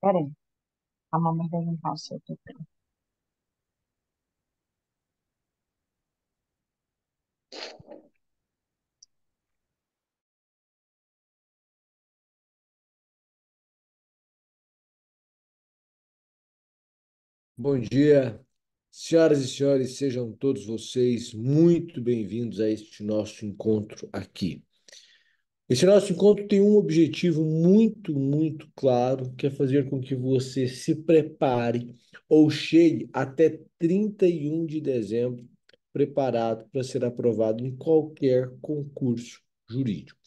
Peraí, a mamãe vai limpar o seu teclado. Bom dia. Senhoras e senhores, sejam todos vocês muito bem-vindos a este nosso encontro aqui. Esse nosso encontro tem um objetivo muito, muito claro, que é fazer com que você se prepare ou chegue até 31 de dezembro preparado para ser aprovado em qualquer concurso jurídico.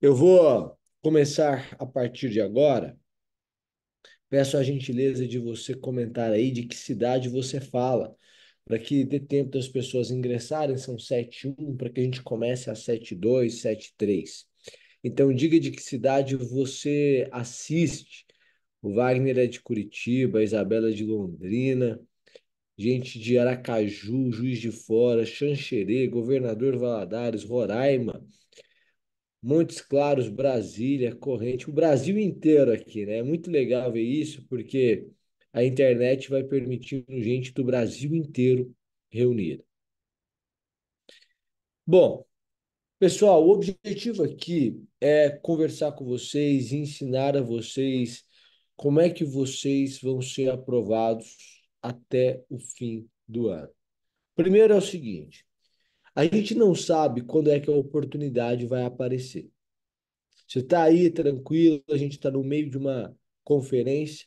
Eu vou começar a partir de agora Peço a gentileza de você comentar aí de que cidade você fala, para que dê tempo das pessoas ingressarem, são 7-1, para que a gente comece a 7.2, 3 Então, diga de que cidade você assiste. O Wagner é de Curitiba, a Isabela é de Londrina, gente de Aracaju, Juiz de Fora, Xanxerê, Governador Valadares, Roraima, Montes Claros, Brasília, Corrente, o Brasil inteiro aqui, né? É muito legal ver isso, porque a internet vai permitindo gente do Brasil inteiro reunida. Bom, pessoal, o objetivo aqui é conversar com vocês, ensinar a vocês como é que vocês vão ser aprovados até o fim do ano. Primeiro é o seguinte: a gente não sabe quando é que a oportunidade vai aparecer. Você está aí tranquilo, a gente está no meio de uma conferência,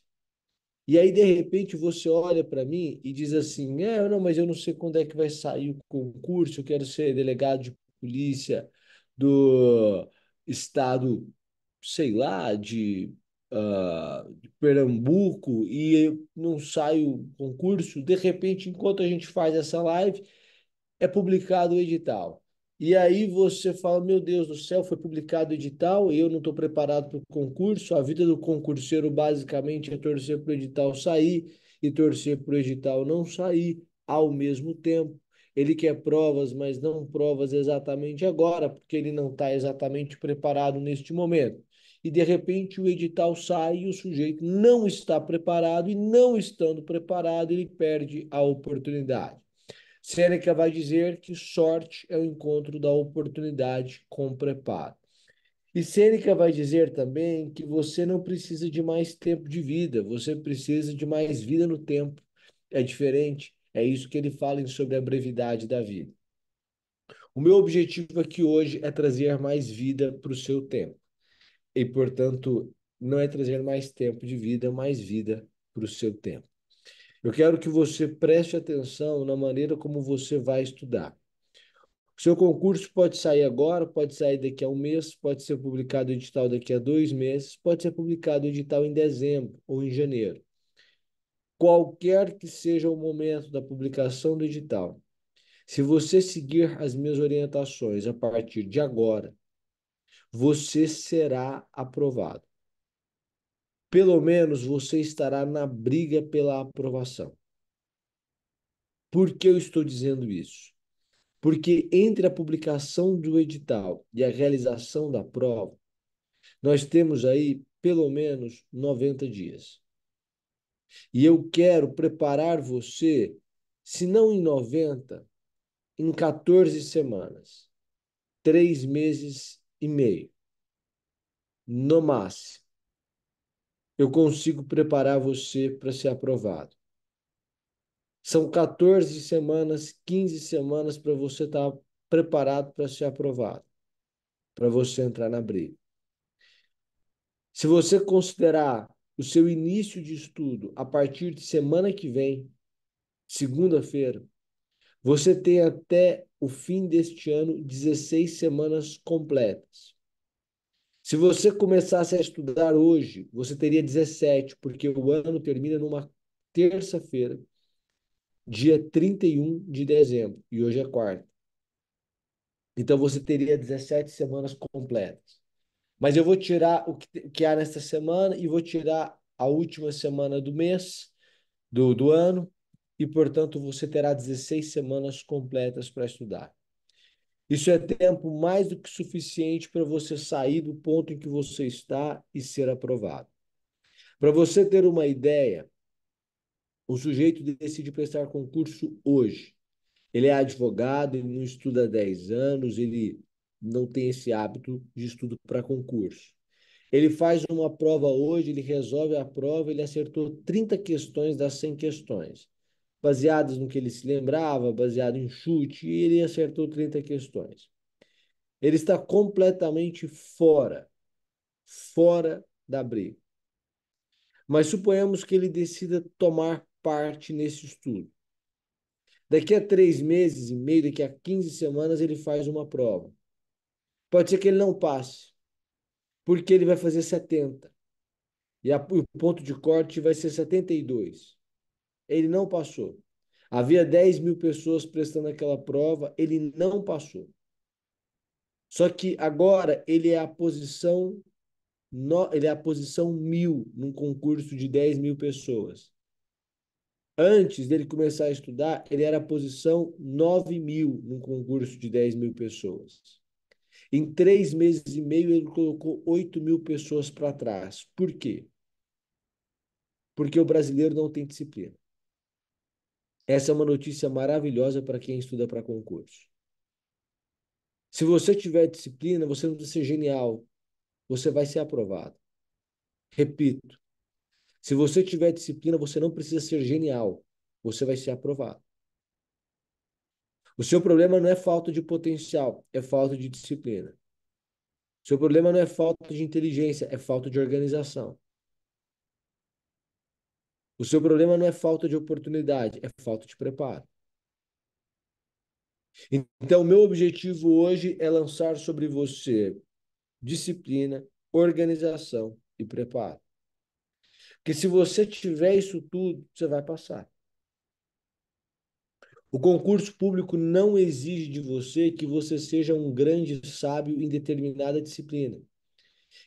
e aí de repente você olha para mim e diz assim: é, não, mas eu não sei quando é que vai sair o concurso, eu quero ser delegado de polícia do estado, sei lá, de, uh, de Pernambuco, e não sai o concurso. De repente, enquanto a gente faz essa live é publicado o edital. E aí você fala, meu Deus do céu, foi publicado o edital, eu não estou preparado para o concurso, a vida do concurseiro basicamente é torcer para o edital sair e torcer para o edital não sair ao mesmo tempo. Ele quer provas, mas não provas exatamente agora, porque ele não está exatamente preparado neste momento. E de repente o edital sai e o sujeito não está preparado, e não estando preparado, ele perde a oportunidade. Sêneca vai dizer que sorte é o encontro da oportunidade com preparo. E Sêneca vai dizer também que você não precisa de mais tempo de vida, você precisa de mais vida no tempo. É diferente. É isso que ele fala sobre a brevidade da vida. O meu objetivo aqui hoje é trazer mais vida para o seu tempo. E, portanto, não é trazer mais tempo de vida, mais vida para o seu tempo. Eu quero que você preste atenção na maneira como você vai estudar. seu concurso pode sair agora, pode sair daqui a um mês, pode ser publicado o edital daqui a dois meses, pode ser publicado o edital em dezembro ou em janeiro. Qualquer que seja o momento da publicação do edital, se você seguir as minhas orientações a partir de agora, você será aprovado pelo menos você estará na briga pela aprovação. Por que eu estou dizendo isso? Porque entre a publicação do edital e a realização da prova, nós temos aí pelo menos 90 dias. E eu quero preparar você, se não em 90, em 14 semanas, três meses e meio, no máximo eu consigo preparar você para ser aprovado. São 14 semanas, 15 semanas para você estar tá preparado para ser aprovado, para você entrar na briga. Se você considerar o seu início de estudo a partir de semana que vem, segunda-feira, você tem até o fim deste ano 16 semanas completas. Se você começasse a estudar hoje, você teria 17, porque o ano termina numa terça-feira, dia 31 de dezembro, e hoje é quarta. Então você teria 17 semanas completas. Mas eu vou tirar o que, que há nesta semana e vou tirar a última semana do mês, do, do ano, e portanto você terá 16 semanas completas para estudar. Isso é tempo mais do que suficiente para você sair do ponto em que você está e ser aprovado. Para você ter uma ideia, o sujeito decide prestar concurso hoje. Ele é advogado, ele não estuda há 10 anos, ele não tem esse hábito de estudo para concurso. Ele faz uma prova hoje, ele resolve a prova, ele acertou 30 questões das 100 questões baseadas no que ele se lembrava, baseado em chute, e ele acertou 30 questões. Ele está completamente fora, fora da briga. Mas suponhamos que ele decida tomar parte nesse estudo. Daqui a três meses e meio, daqui a 15 semanas, ele faz uma prova. Pode ser que ele não passe, porque ele vai fazer 70. E a, o ponto de corte vai ser 72 ele não passou. Havia 10 mil pessoas prestando aquela prova, ele não passou. Só que agora ele é a posição no, ele é a posição mil num concurso de 10 mil pessoas. Antes dele começar a estudar, ele era a posição 9 mil num concurso de 10 mil pessoas. Em três meses e meio, ele colocou 8 mil pessoas para trás. Por quê? Porque o brasileiro não tem disciplina. Essa é uma notícia maravilhosa para quem estuda para concurso. Se você tiver disciplina, você não precisa ser genial. Você vai ser aprovado. Repito. Se você tiver disciplina, você não precisa ser genial. Você vai ser aprovado. O seu problema não é falta de potencial, é falta de disciplina. O seu problema não é falta de inteligência, é falta de organização. O seu problema não é falta de oportunidade, é falta de preparo. Então, meu objetivo hoje é lançar sobre você disciplina, organização e preparo. Porque se você tiver isso tudo, você vai passar. O concurso público não exige de você que você seja um grande sábio em determinada disciplina.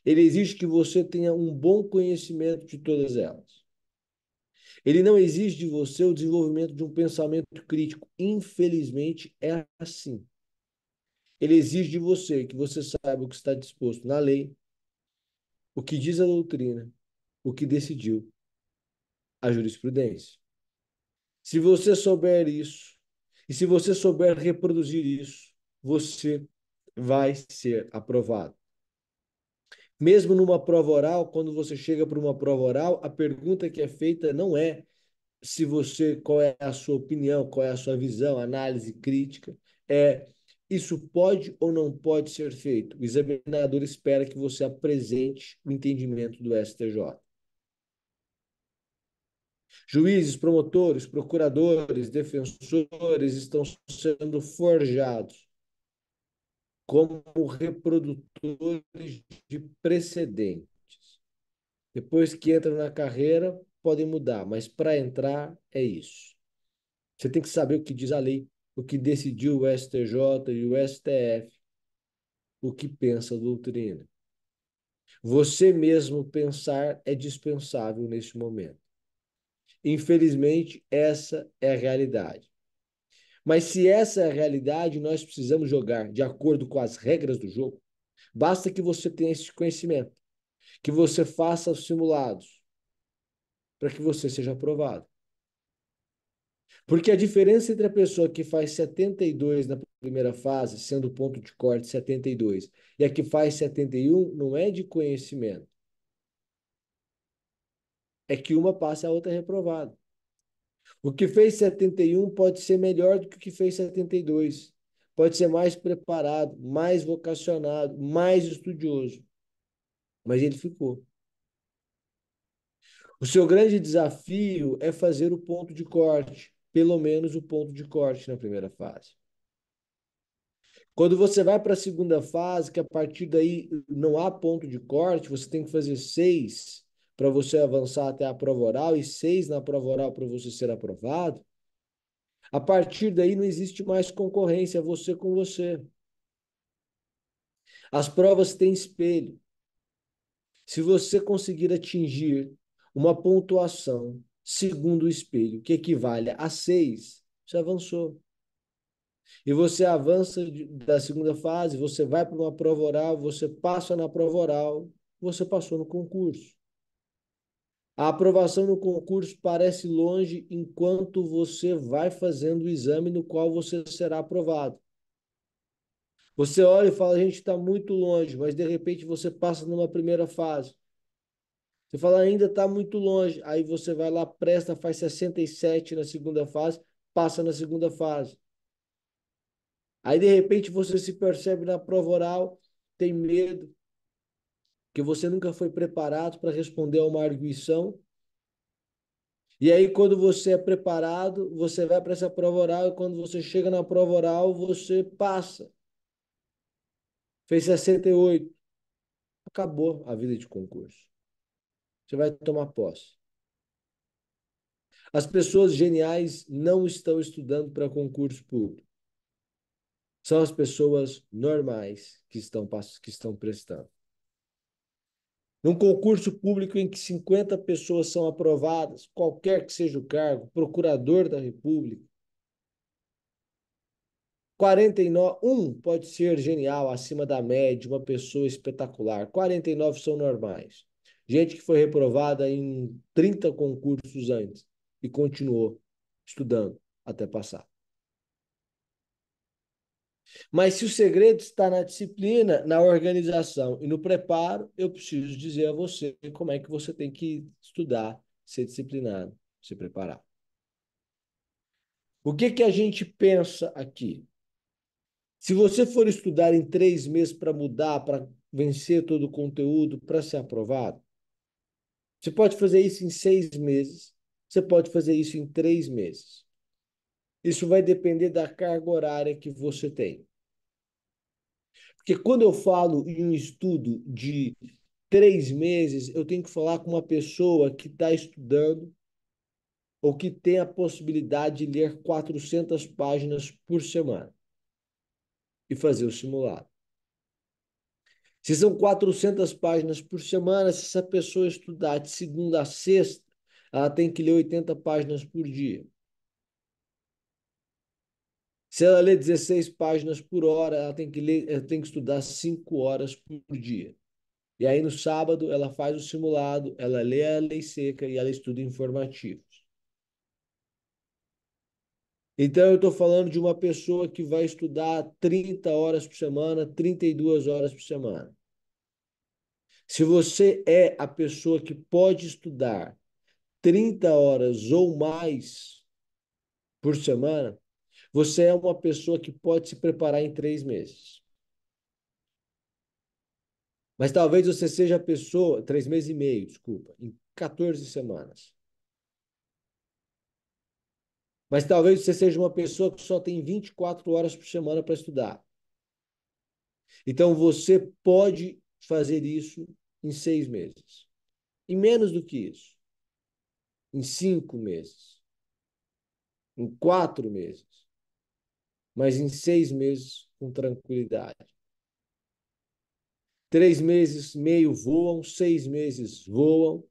Ele exige que você tenha um bom conhecimento de todas elas. Ele não exige de você o desenvolvimento de um pensamento crítico. Infelizmente, é assim. Ele exige de você que você saiba o que está disposto na lei, o que diz a doutrina, o que decidiu a jurisprudência. Se você souber isso, e se você souber reproduzir isso, você vai ser aprovado. Mesmo numa prova oral, quando você chega para uma prova oral, a pergunta que é feita não é se você qual é a sua opinião, qual é a sua visão, análise crítica, é isso pode ou não pode ser feito. O examinador espera que você apresente o entendimento do STJ. Juízes, promotores, procuradores, defensores estão sendo forjados como reprodutores de precedentes. Depois que entram na carreira, podem mudar, mas para entrar é isso. Você tem que saber o que diz a lei, o que decidiu o STJ e o STF, o que pensa a doutrina. Você mesmo pensar é dispensável neste momento. Infelizmente, essa é a realidade. Mas se essa é a realidade, nós precisamos jogar de acordo com as regras do jogo. Basta que você tenha esse conhecimento, que você faça os simulados, para que você seja aprovado. Porque a diferença entre a pessoa que faz 72 na primeira fase, sendo o ponto de corte 72, e a que faz 71 não é de conhecimento. É que uma passa a outra é reprovada. O que fez 71 pode ser melhor do que o que fez 72. Pode ser mais preparado, mais vocacionado, mais estudioso. Mas ele ficou. O seu grande desafio é fazer o ponto de corte, pelo menos o ponto de corte na primeira fase. Quando você vai para a segunda fase, que a partir daí não há ponto de corte, você tem que fazer seis para você avançar até a prova oral e seis na prova oral para você ser aprovado. A partir daí não existe mais concorrência, você com você. As provas têm espelho. Se você conseguir atingir uma pontuação segundo o espelho, que equivale a seis, você avançou. E você avança da segunda fase, você vai para uma prova oral, você passa na prova oral, você passou no concurso. A aprovação no concurso parece longe enquanto você vai fazendo o exame no qual você será aprovado. Você olha e fala, a gente está muito longe, mas de repente você passa numa primeira fase. Você fala, ainda está muito longe. Aí você vai lá, presta, faz 67 na segunda fase, passa na segunda fase. Aí, de repente, você se percebe na prova oral, tem medo, que você nunca foi preparado para responder a uma arguição. E aí, quando você é preparado, você vai para essa prova oral, e quando você chega na prova oral, você passa. Fez 68. Acabou a vida de concurso. Você vai tomar posse. As pessoas geniais não estão estudando para concurso público. São as pessoas normais que estão, que estão prestando. Num concurso público em que 50 pessoas são aprovadas, qualquer que seja o cargo, procurador da República, 49, um pode ser genial, acima da média, uma pessoa espetacular. 49 são normais. Gente que foi reprovada em 30 concursos antes e continuou estudando até passar. Mas se o segredo está na disciplina, na organização e no preparo, eu preciso dizer a você como é que você tem que estudar, ser disciplinado, se preparar. O que, que a gente pensa aqui? Se você for estudar em três meses para mudar, para vencer todo o conteúdo, para ser aprovado, você pode fazer isso em seis meses, você pode fazer isso em três meses. Isso vai depender da carga horária que você tem. Porque quando eu falo em um estudo de três meses, eu tenho que falar com uma pessoa que está estudando ou que tem a possibilidade de ler 400 páginas por semana e fazer o simulado. Se são 400 páginas por semana, se essa pessoa estudar de segunda a sexta, ela tem que ler 80 páginas por dia. Se ela lê 16 páginas por hora, ela tem que ler, ela tem que estudar 5 horas por dia. E aí no sábado ela faz o simulado, ela lê a lei seca e ela estuda informativos. Então eu estou falando de uma pessoa que vai estudar 30 horas por semana, 32 horas por semana. Se você é a pessoa que pode estudar 30 horas ou mais por semana, você é uma pessoa que pode se preparar em três meses. Mas talvez você seja a pessoa, três meses e meio, desculpa, em 14 semanas. Mas talvez você seja uma pessoa que só tem 24 horas por semana para estudar. Então você pode fazer isso em seis meses. Em menos do que isso. Em cinco meses. Em quatro meses mas em seis meses com tranquilidade. Três meses meio voam, seis meses voam.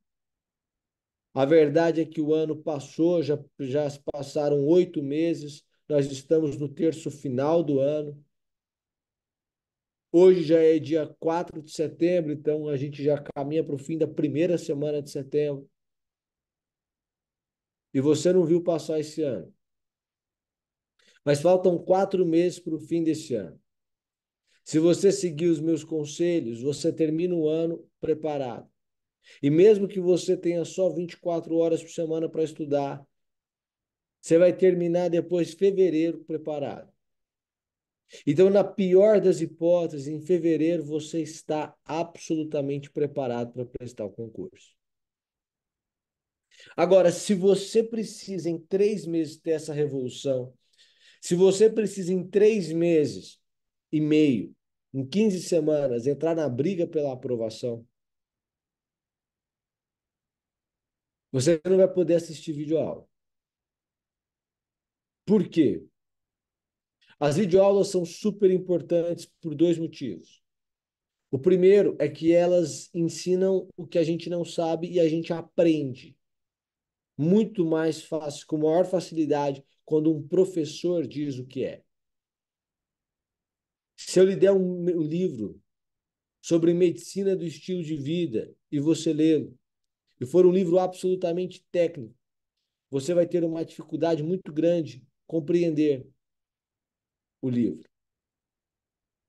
A verdade é que o ano passou, já, já passaram oito meses, nós estamos no terço final do ano. Hoje já é dia 4 de setembro, então a gente já caminha para o fim da primeira semana de setembro. E você não viu passar esse ano. Mas faltam quatro meses para o fim deste ano. Se você seguir os meus conselhos, você termina o ano preparado. E mesmo que você tenha só 24 horas por semana para estudar, você vai terminar depois de fevereiro preparado. Então, na pior das hipóteses, em fevereiro você está absolutamente preparado para prestar o concurso. Agora, se você precisa em três meses ter essa revolução, se você precisa em três meses e meio, em 15 semanas, entrar na briga pela aprovação, você não vai poder assistir videoaula. Por quê? As videoaulas são super importantes por dois motivos. O primeiro é que elas ensinam o que a gente não sabe e a gente aprende muito mais fácil, com maior facilidade quando um professor diz o que é. Se eu lhe der um livro sobre medicina do estilo de vida e você lê-lo, e for um livro absolutamente técnico, você vai ter uma dificuldade muito grande compreender o livro.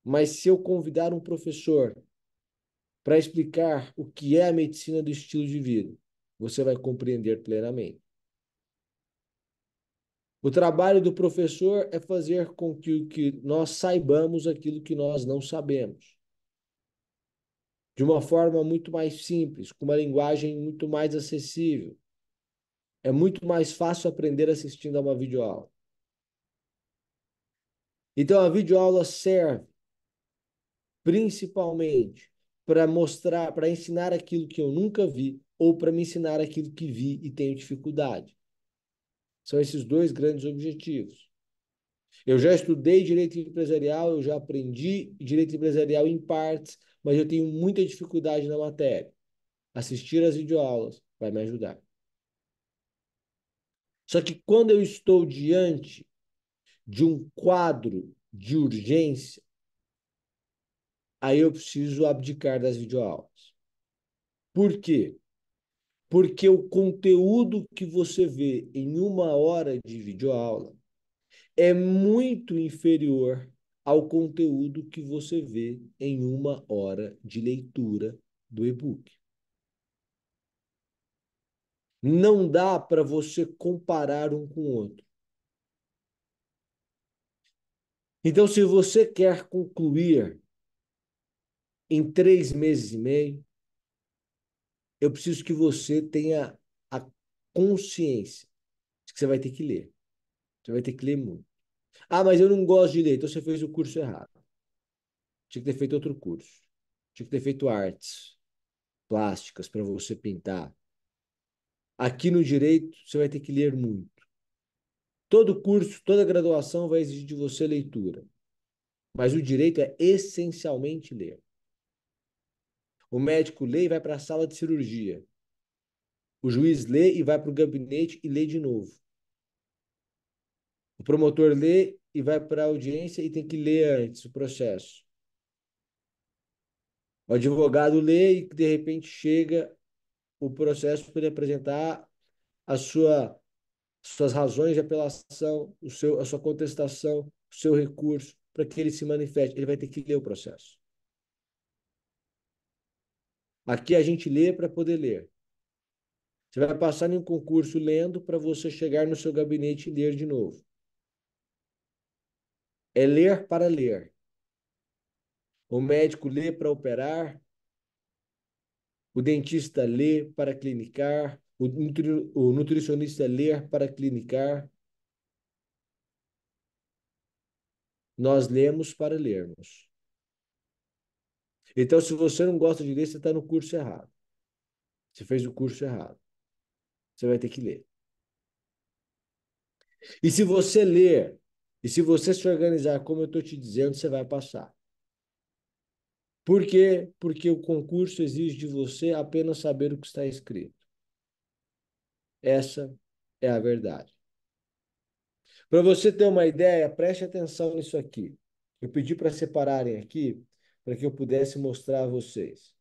Mas se eu convidar um professor para explicar o que é a medicina do estilo de vida, você vai compreender plenamente. O trabalho do professor é fazer com que, que nós saibamos aquilo que nós não sabemos. De uma forma muito mais simples, com uma linguagem muito mais acessível. É muito mais fácil aprender assistindo a uma videoaula. Então, a videoaula serve principalmente para mostrar, para ensinar aquilo que eu nunca vi ou para me ensinar aquilo que vi e tenho dificuldade. São esses dois grandes objetivos. Eu já estudei direito empresarial, eu já aprendi direito empresarial em partes, mas eu tenho muita dificuldade na matéria. Assistir às videoaulas vai me ajudar. Só que quando eu estou diante de um quadro de urgência, aí eu preciso abdicar das videoaulas. Por quê? Porque o conteúdo que você vê em uma hora de videoaula é muito inferior ao conteúdo que você vê em uma hora de leitura do e-book. Não dá para você comparar um com o outro. Então, se você quer concluir em três meses e meio, eu preciso que você tenha a consciência de que você vai ter que ler. Você vai ter que ler muito. Ah, mas eu não gosto de ler. Então você fez o curso errado. Tinha que ter feito outro curso. Tinha que ter feito artes plásticas para você pintar. Aqui no direito, você vai ter que ler muito. Todo curso, toda graduação vai exigir de você leitura. Mas o direito é essencialmente ler. O médico lê e vai para a sala de cirurgia. O juiz lê e vai para o gabinete e lê de novo. O promotor lê e vai para a audiência e tem que ler antes o processo. O advogado lê e de repente chega o processo para ele apresentar a sua suas razões de apelação, o seu, a sua contestação, o seu recurso, para que ele se manifeste. Ele vai ter que ler o processo. Aqui a gente lê para poder ler. Você vai passar em um concurso lendo para você chegar no seu gabinete e ler de novo. É ler para ler. O médico lê para operar, o dentista lê para clinicar, o, nutri o nutricionista lê para clinicar. Nós lemos para lermos. Então, se você não gosta de ler, você está no curso errado. Você fez o curso errado. Você vai ter que ler. E se você ler, e se você se organizar como eu estou te dizendo, você vai passar. Por quê? Porque o concurso exige de você apenas saber o que está escrito. Essa é a verdade. Para você ter uma ideia, preste atenção nisso aqui. Eu pedi para separarem aqui para que eu pudesse mostrar a vocês.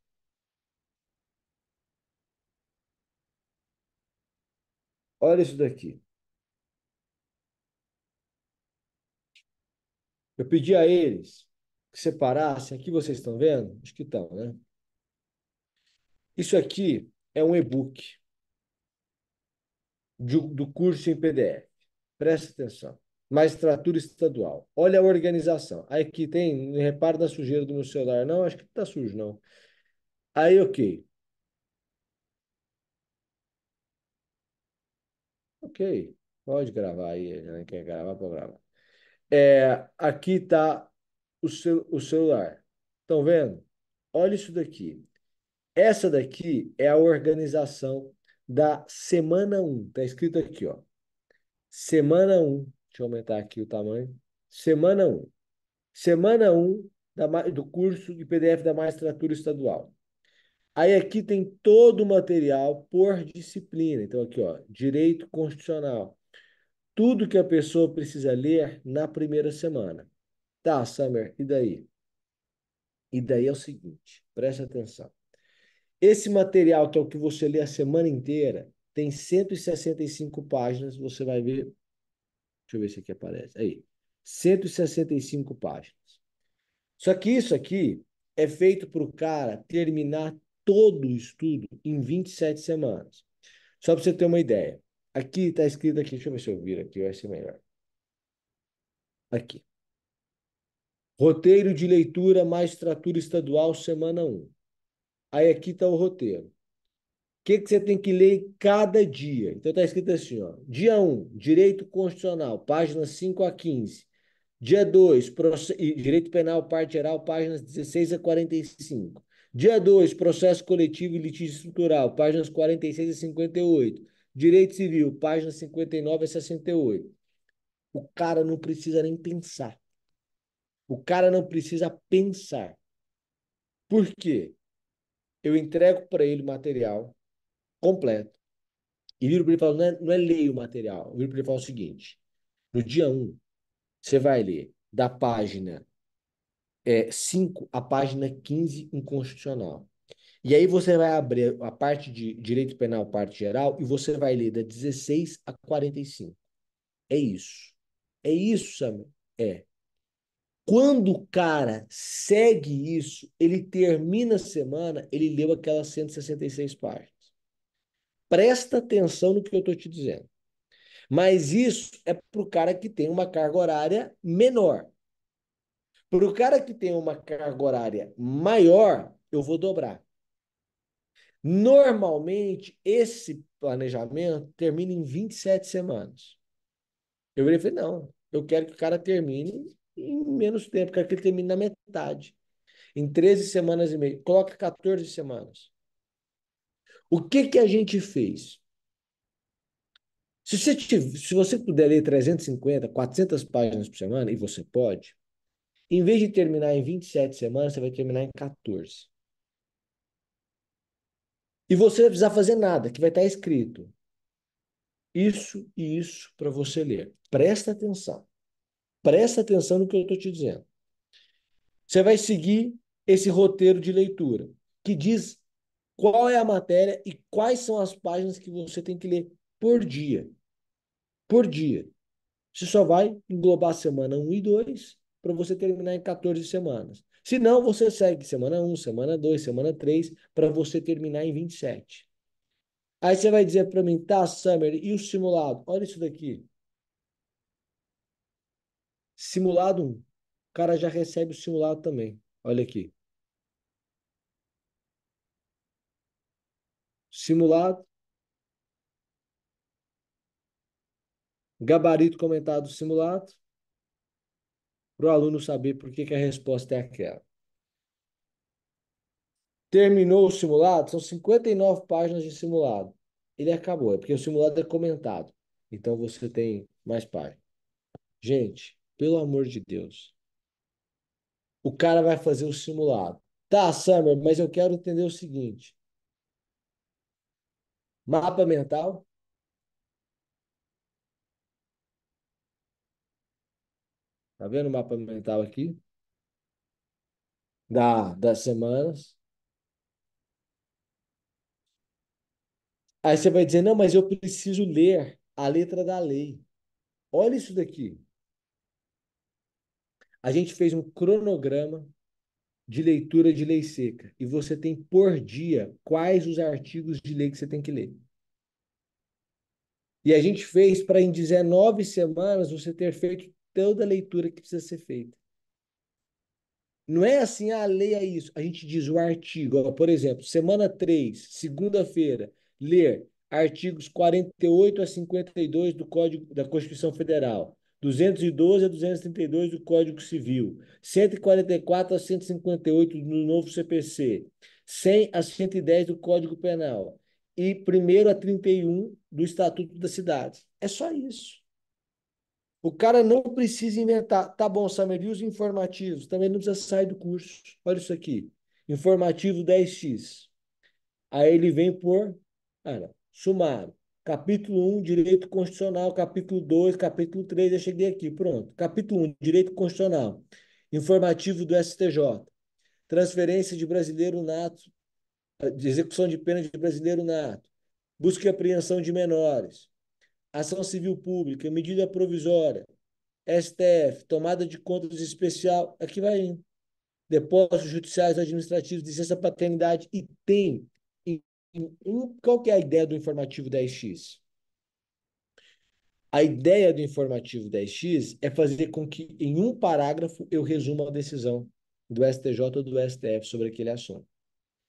Olha isso daqui. Eu pedi a eles que separassem, aqui vocês estão vendo? Acho que estão, né? Isso aqui é um e-book do curso em PDF. Presta atenção magistratura estadual. Olha a organização. Aí que tem, não repara na sujeira do meu celular, não, acho que tá sujo, não. Aí, ok. Ok, pode gravar aí, ele quer gravar, pode gravar. É, aqui tá o, seu o celular. Estão vendo? Olha isso daqui. Essa daqui é a organização da semana 1. Está escrito aqui, ó. Semana 1 Deixa eu aumentar aqui o tamanho. Semana 1. Semana 1 da, do curso de PDF da Magistratura Estadual. Aí aqui tem todo o material por disciplina. Então aqui, ó, direito constitucional. Tudo que a pessoa precisa ler na primeira semana. Tá, Summer, e daí? E daí é o seguinte, presta atenção. Esse material, que é o que você lê a semana inteira, tem 165 páginas, você vai ver Deixa eu ver se aqui aparece. Aí. 165 páginas. Só que isso aqui é feito para o cara terminar todo o estudo em 27 semanas. Só para você ter uma ideia. Aqui está escrito aqui, deixa eu ver se eu viro aqui, vai ser é melhor. Aqui. Roteiro de leitura magistratura estadual, semana 1. Aí aqui está o roteiro que, que você tem que ler em cada dia? Então está escrito assim: ó, dia 1, direito constitucional, páginas 5 a 15. Dia 2, direito penal, parte geral, páginas 16 a 45. Dia 2, processo coletivo e litígio estrutural, páginas 46 a 58. Direito civil, páginas 59 a 68. O cara não precisa nem pensar. O cara não precisa pensar. Por quê? Eu entrego para ele o material, completo. E viro para ele e falo, não é, não é ler o material. Eu viro para ele e falo o seguinte, no dia 1, um, você vai ler da página é, 5 à página 15 inconstitucional. E aí você vai abrir a parte de direito penal, parte geral, e você vai ler da 16 a 45. É isso. É isso, Samuel. É. Quando o cara segue isso, ele termina a semana, ele leu aquelas 166 páginas. Presta atenção no que eu estou te dizendo. Mas isso é para o cara que tem uma carga horária menor. Para o cara que tem uma carga horária maior, eu vou dobrar. Normalmente, esse planejamento termina em 27 semanas. Eu falei, não, eu quero que o cara termine em menos tempo, quero que ele termine na metade. Em 13 semanas e meio. Coloca 14 semanas. O que, que a gente fez? Se você, tiver, se você puder ler 350, 400 páginas por semana, e você pode, em vez de terminar em 27 semanas, você vai terminar em 14. E você vai precisar fazer nada, que vai estar escrito isso e isso para você ler. Presta atenção. Presta atenção no que eu estou te dizendo. Você vai seguir esse roteiro de leitura, que diz qual é a matéria e quais são as páginas que você tem que ler por dia. Por dia. Você só vai englobar semana 1 e 2 para você terminar em 14 semanas. Se não, você segue semana 1, semana 2, semana 3 para você terminar em 27. Aí você vai dizer para mim, tá, Summer, e o simulado? Olha isso daqui. Simulado 1. O cara já recebe o simulado também. Olha aqui. simulado, gabarito comentado simulado, para o aluno saber por que, que a resposta é aquela. Terminou o simulado, são 59 páginas de simulado. Ele acabou, é porque o simulado é comentado. Então você tem mais páginas. Gente, pelo amor de Deus. O cara vai fazer o simulado. Tá, Summer, mas eu quero entender o seguinte. Mapa mental? Tá vendo o mapa mental aqui? Da, das semanas. Aí você vai dizer, não, mas eu preciso ler a letra da lei. Olha isso daqui. A gente fez um cronograma de leitura de lei seca e você tem por dia quais os artigos de lei que você tem que ler. E a gente fez para em 19 semanas você ter feito toda a leitura que precisa ser feita. Não é assim, ah, leia isso. A gente diz o artigo. Por exemplo, semana 3, segunda-feira, ler artigos 48 a 52 do Código da Constituição Federal. 212 a 232 do Código Civil, 144 a 158 do novo CPC, 100 a 110 do Código Penal e 1 a 31 do Estatuto da Cidade. É só isso. O cara não precisa inventar. Tá bom, Samir, e os informativos? Também não precisa sair do curso. Olha isso aqui. Informativo 10x. Aí ele vem por. Ah, não. Sumário. Capítulo 1, direito constitucional, capítulo 2, capítulo 3, eu cheguei aqui, pronto. Capítulo 1, direito constitucional, informativo do STJ. Transferência de brasileiro nato, de execução de pena de brasileiro nato. Busca e apreensão de menores. Ação civil pública, medida provisória. STF, tomada de contas especial, aqui vai indo. Depósitos judiciais administrativos, licença paternidade, e tem qual que é a ideia do informativo 10x? A ideia do informativo 10x é fazer com que, em um parágrafo, eu resuma a decisão do STJ ou do STF sobre aquele assunto.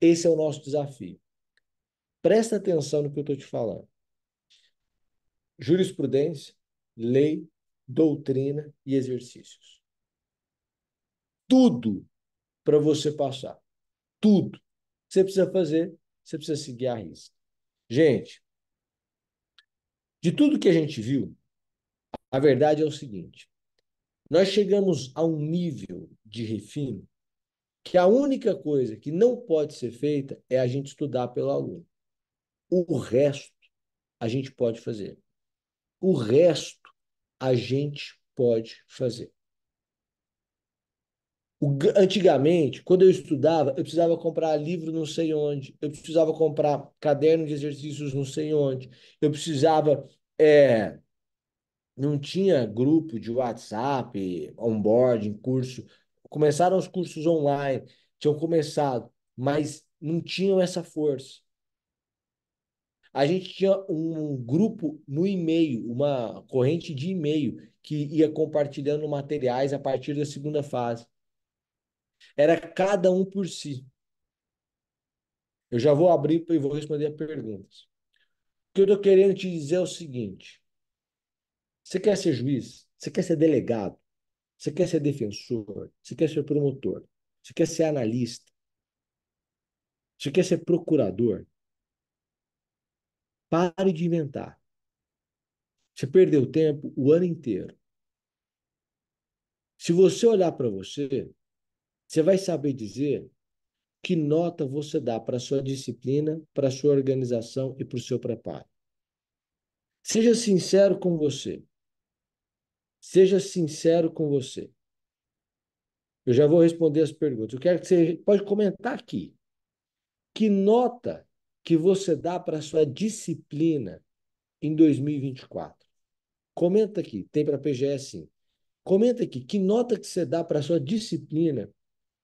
Esse é o nosso desafio. Presta atenção no que eu estou te falando. Jurisprudência, lei, doutrina e exercícios. Tudo para você passar. Tudo. Você precisa fazer você precisa seguir a risca. Gente, de tudo que a gente viu, a verdade é o seguinte: nós chegamos a um nível de refino que a única coisa que não pode ser feita é a gente estudar pelo aluno. O resto a gente pode fazer. O resto a gente pode fazer antigamente, quando eu estudava, eu precisava comprar livro não sei onde, eu precisava comprar caderno de exercícios não sei onde, eu precisava. É, não tinha grupo de WhatsApp, onboarding, curso. Começaram os cursos online, tinham começado, mas não tinham essa força. A gente tinha um grupo no e-mail, uma corrente de e-mail, que ia compartilhando materiais a partir da segunda fase. Era cada um por si. Eu já vou abrir e vou responder a perguntas. O que eu estou querendo te dizer é o seguinte: você quer ser juiz? Você quer ser delegado? Você quer ser defensor? Você quer ser promotor? Você quer ser analista? Você quer ser procurador? Pare de inventar. Você perdeu tempo o ano inteiro. Se você olhar para você, você vai saber dizer que nota você dá para a sua disciplina, para a sua organização e para o seu preparo. Seja sincero com você. Seja sincero com você. Eu já vou responder as perguntas. Eu quero que você pode comentar aqui. Que nota que você dá para a sua disciplina em 2024? Comenta aqui, tem para PGE sim. Comenta aqui, que nota que você dá para a sua disciplina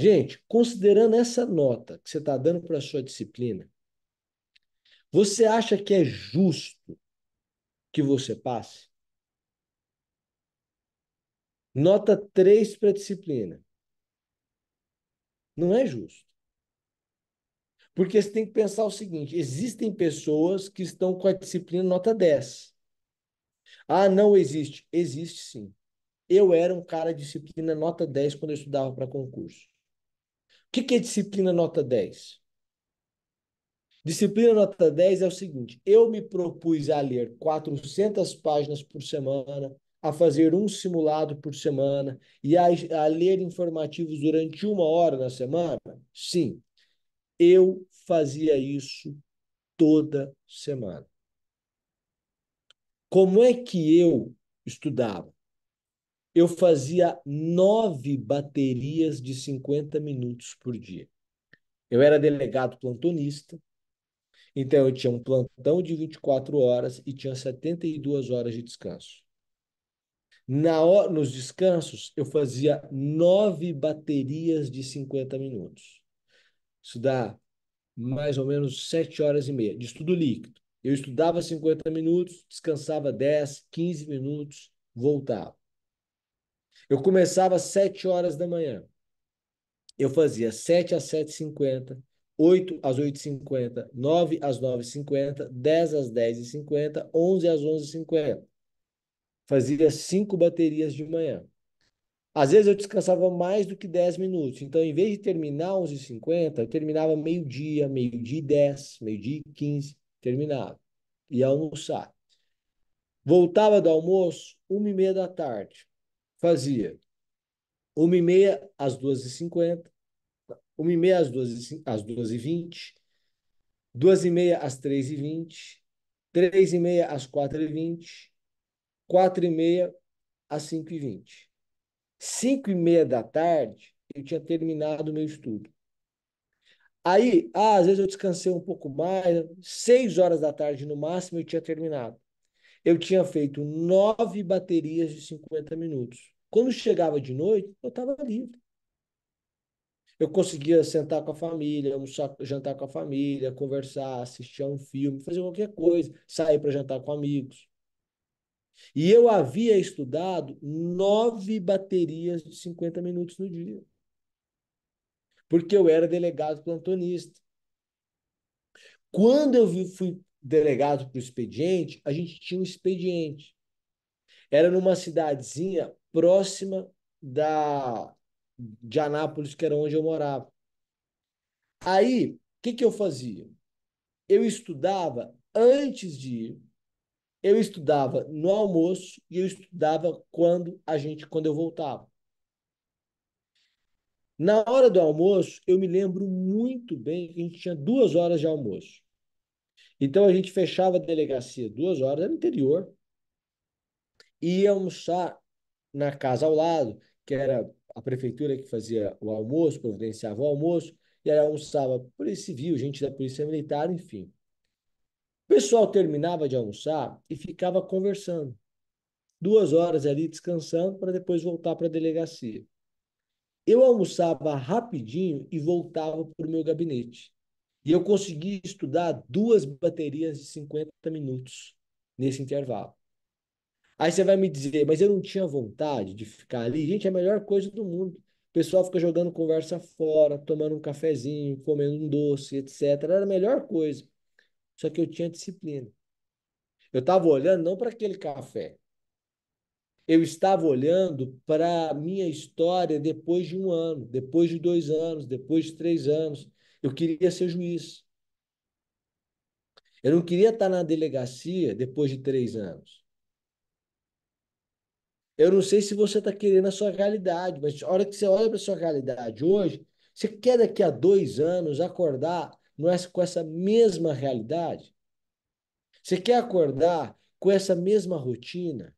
Gente, considerando essa nota que você está dando para a sua disciplina, você acha que é justo que você passe? Nota 3 para a disciplina. Não é justo. Porque você tem que pensar o seguinte: existem pessoas que estão com a disciplina nota 10. Ah, não existe. Existe sim. Eu era um cara de disciplina nota 10 quando eu estudava para concurso que, que é disciplina nota 10? Disciplina nota 10 é o seguinte: eu me propus a ler 400 páginas por semana, a fazer um simulado por semana e a, a ler informativos durante uma hora na semana? Sim, eu fazia isso toda semana. Como é que eu estudava? eu fazia nove baterias de 50 minutos por dia. Eu era delegado plantonista, então eu tinha um plantão de 24 horas e tinha 72 horas de descanso. Na nos descansos, eu fazia nove baterias de 50 minutos. Isso dá mais ou menos sete horas e meia de estudo líquido. Eu estudava 50 minutos, descansava 10, 15 minutos, voltava. Eu começava às 7 horas da manhã. Eu fazia 7 às 7h50, 8 às 8h50, 9 às 9h50, 10 às 10h50, 11 às 11h50. Fazia 5 baterias de manhã. Às vezes eu descansava mais do que 10 minutos. Então, em vez de terminar 11h50, eu terminava meio-dia, meio-dia e 10, meio-dia e 15, terminava. E almoçar. Voltava do almoço, 1h30 da tarde fazia uma e meia às duas e cinquenta, uma e meia às duas e, às duas e vinte, duas e meia às três e vinte, três e meia às quatro e vinte, quatro e meia às cinco e vinte. Cinco e meia da tarde, eu tinha terminado o meu estudo. Aí, ah, às vezes eu descansei um pouco mais, seis horas da tarde no máximo eu tinha terminado eu tinha feito nove baterias de 50 minutos. Quando chegava de noite, eu estava livre. Eu conseguia sentar com a família, almoçar, jantar com a família, conversar, assistir a um filme, fazer qualquer coisa, sair para jantar com amigos. E eu havia estudado nove baterias de 50 minutos no dia. Porque eu era delegado plantonista. Quando eu fui delegado para o expediente, a gente tinha um expediente. Era numa cidadezinha próxima da, de Anápolis, que era onde eu morava. Aí, o que, que eu fazia? Eu estudava antes de ir, eu estudava no almoço e eu estudava quando a gente, quando eu voltava. Na hora do almoço, eu me lembro muito bem que a gente tinha duas horas de almoço. Então a gente fechava a delegacia duas horas, no interior, e ia almoçar na casa ao lado, que era a prefeitura que fazia o almoço, providenciava o almoço, e aí almoçava polícia civil, gente da polícia militar, enfim. O pessoal terminava de almoçar e ficava conversando. Duas horas ali descansando para depois voltar para a delegacia. Eu almoçava rapidinho e voltava para o meu gabinete. E eu consegui estudar duas baterias de 50 minutos nesse intervalo. Aí você vai me dizer, mas eu não tinha vontade de ficar ali. Gente, é a melhor coisa do mundo. O pessoal fica jogando conversa fora, tomando um cafezinho, comendo um doce, etc. Era a melhor coisa. Só que eu tinha disciplina. Eu estava olhando não para aquele café. Eu estava olhando para a minha história depois de um ano, depois de dois anos, depois de três anos. Eu queria ser juiz. Eu não queria estar na delegacia depois de três anos. Eu não sei se você está querendo a sua realidade, mas a hora que você olha para a sua realidade hoje, você quer daqui a dois anos acordar não é, com essa mesma realidade? Você quer acordar com essa mesma rotina?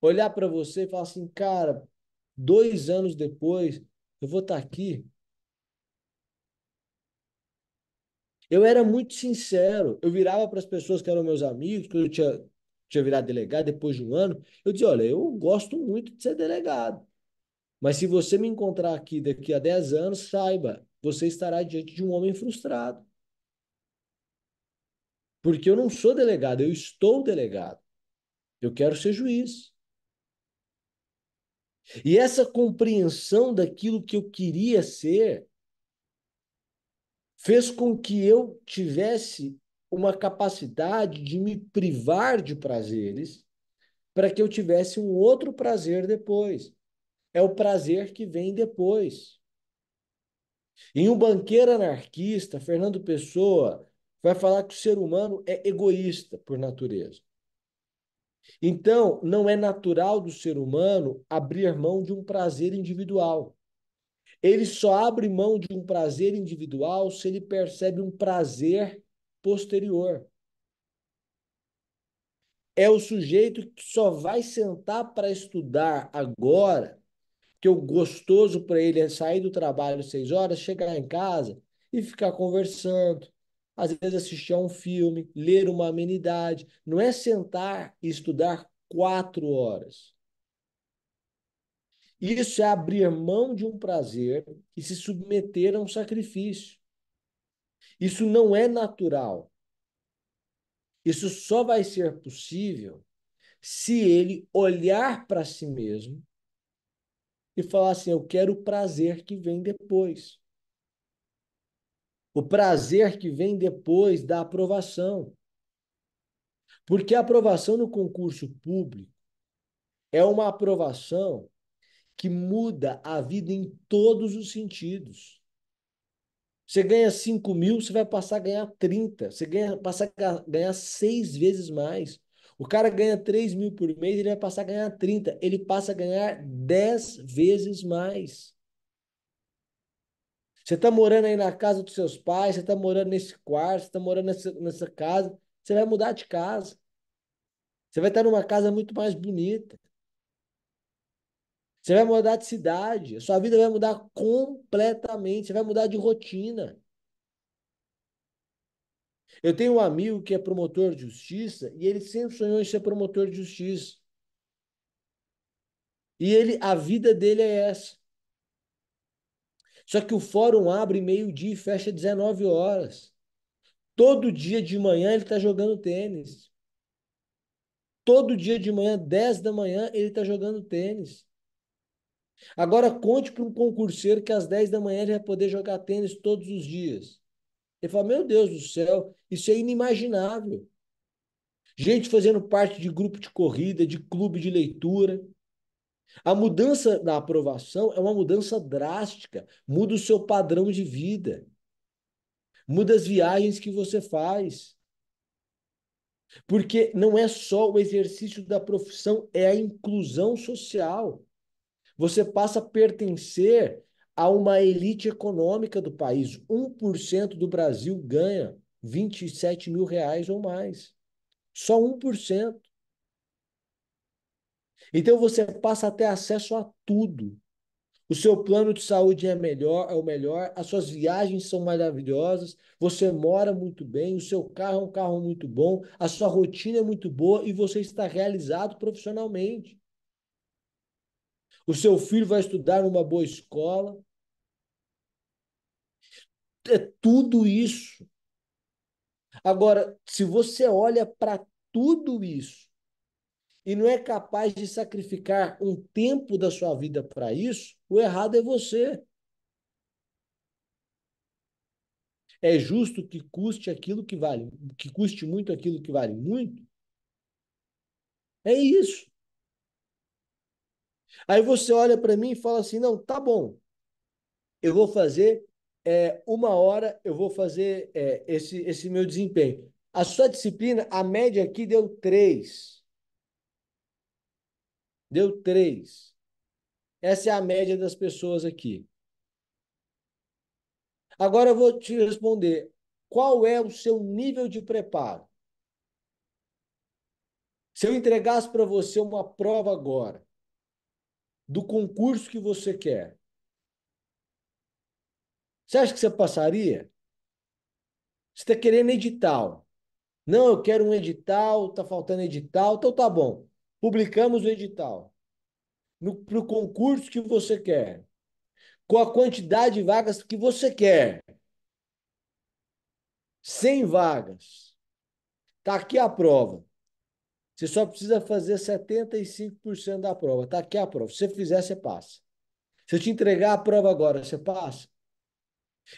Olhar para você e falar assim, cara, dois anos depois, eu vou estar tá aqui Eu era muito sincero. Eu virava para as pessoas que eram meus amigos, que eu tinha, tinha virado delegado depois de um ano. Eu dizia: olha, eu gosto muito de ser delegado. Mas se você me encontrar aqui daqui a 10 anos, saiba, você estará diante de um homem frustrado. Porque eu não sou delegado, eu estou delegado. Eu quero ser juiz. E essa compreensão daquilo que eu queria ser fez com que eu tivesse uma capacidade de me privar de prazeres para que eu tivesse um outro prazer depois. É o prazer que vem depois. Em um banqueiro anarquista, Fernando Pessoa vai falar que o ser humano é egoísta por natureza. Então, não é natural do ser humano abrir mão de um prazer individual. Ele só abre mão de um prazer individual se ele percebe um prazer posterior. É o sujeito que só vai sentar para estudar agora, que o gostoso para ele é sair do trabalho às seis horas, chegar em casa e ficar conversando, às vezes assistir a um filme, ler uma amenidade. Não é sentar e estudar quatro horas. Isso é abrir mão de um prazer e se submeter a um sacrifício. Isso não é natural. Isso só vai ser possível se ele olhar para si mesmo e falar assim: eu quero o prazer que vem depois. O prazer que vem depois da aprovação. Porque a aprovação no concurso público é uma aprovação que muda a vida em todos os sentidos. Você ganha 5 mil, você vai passar a ganhar 30. Você ganha, passar a ganhar seis vezes mais. O cara ganha 3 mil por mês, ele vai passar a ganhar 30. Ele passa a ganhar 10 vezes mais. Você está morando aí na casa dos seus pais, você está morando nesse quarto, você está morando nessa, nessa casa. Você vai mudar de casa. Você vai estar numa casa muito mais bonita. Você vai mudar de cidade, a sua vida vai mudar completamente, você vai mudar de rotina. Eu tenho um amigo que é promotor de justiça e ele sempre sonhou em ser promotor de justiça. E ele, a vida dele é essa. Só que o fórum abre meio-dia e fecha 19 horas. Todo dia de manhã ele está jogando tênis. Todo dia de manhã, 10 da manhã, ele está jogando tênis. Agora conte para um concurseiro que às 10 da manhã ele vai poder jogar tênis todos os dias. Ele fala: Meu Deus do céu, isso é inimaginável. Gente fazendo parte de grupo de corrida, de clube de leitura. A mudança da aprovação é uma mudança drástica. Muda o seu padrão de vida. Muda as viagens que você faz. Porque não é só o exercício da profissão, é a inclusão social você passa a pertencer a uma elite econômica do país. 1% do Brasil ganha 27 mil reais ou mais. Só 1%. Então você passa a ter acesso a tudo. O seu plano de saúde é melhor, é o melhor, as suas viagens são maravilhosas, você mora muito bem, o seu carro é um carro muito bom, a sua rotina é muito boa e você está realizado profissionalmente. O seu filho vai estudar numa boa escola. É tudo isso. Agora, se você olha para tudo isso e não é capaz de sacrificar um tempo da sua vida para isso, o errado é você. É justo que custe aquilo que vale, que custe muito aquilo que vale muito? É isso. Aí você olha para mim e fala assim: não, tá bom, eu vou fazer é, uma hora, eu vou fazer é, esse, esse meu desempenho. A sua disciplina, a média aqui deu três. Deu três. Essa é a média das pessoas aqui. Agora eu vou te responder. Qual é o seu nível de preparo? Se eu entregasse para você uma prova agora, do concurso que você quer. Você acha que você passaria? Você está querendo edital. Não, eu quero um edital, está faltando edital, então tá bom. Publicamos o edital. Para o concurso que você quer. Com a quantidade de vagas que você quer. 100 vagas. Está aqui a prova. Você só precisa fazer 75% da prova. Está aqui a prova. Se você fizer, você passa. Se eu te entregar a prova agora, você passa?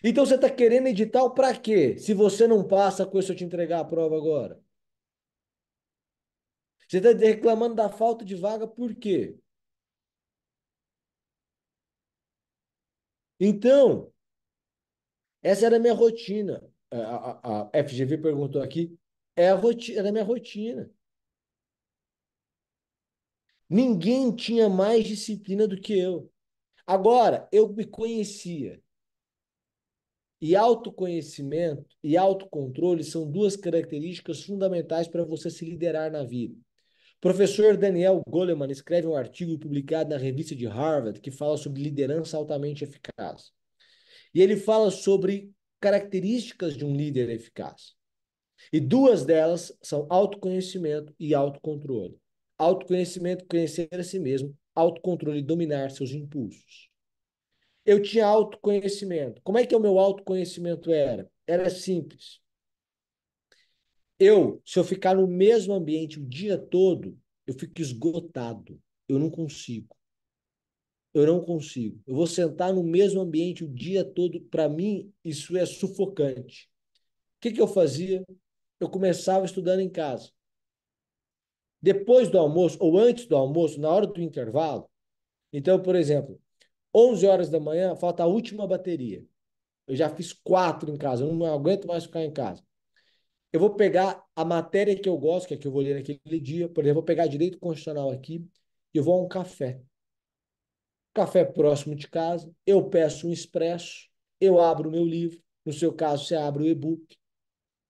Então você está querendo edital para quê? Se você não passa com isso, eu te entregar a prova agora. Você está reclamando da falta de vaga por quê? Então, essa era a minha rotina. A, a, a FGV perguntou aqui. É a rotina, era a minha rotina. Ninguém tinha mais disciplina do que eu. Agora, eu me conhecia. E autoconhecimento e autocontrole são duas características fundamentais para você se liderar na vida. O professor Daniel Goleman escreve um artigo publicado na revista de Harvard que fala sobre liderança altamente eficaz. E ele fala sobre características de um líder eficaz. E duas delas são autoconhecimento e autocontrole. Autoconhecimento, conhecer a si mesmo, autocontrole, dominar seus impulsos. Eu tinha autoconhecimento. Como é que o meu autoconhecimento era? Era simples. Eu, se eu ficar no mesmo ambiente o dia todo, eu fico esgotado. Eu não consigo. Eu não consigo. Eu vou sentar no mesmo ambiente o dia todo. Para mim, isso é sufocante. O que, que eu fazia? Eu começava estudando em casa depois do almoço ou antes do almoço, na hora do intervalo. Então, por exemplo, 11 horas da manhã falta a última bateria. Eu já fiz quatro em casa, eu não aguento mais ficar em casa. Eu vou pegar a matéria que eu gosto, que é que eu vou ler naquele dia, por exemplo, eu vou pegar direito constitucional aqui e vou a um café. Café próximo de casa, eu peço um expresso, eu abro o meu livro, no seu caso, você abre o e-book.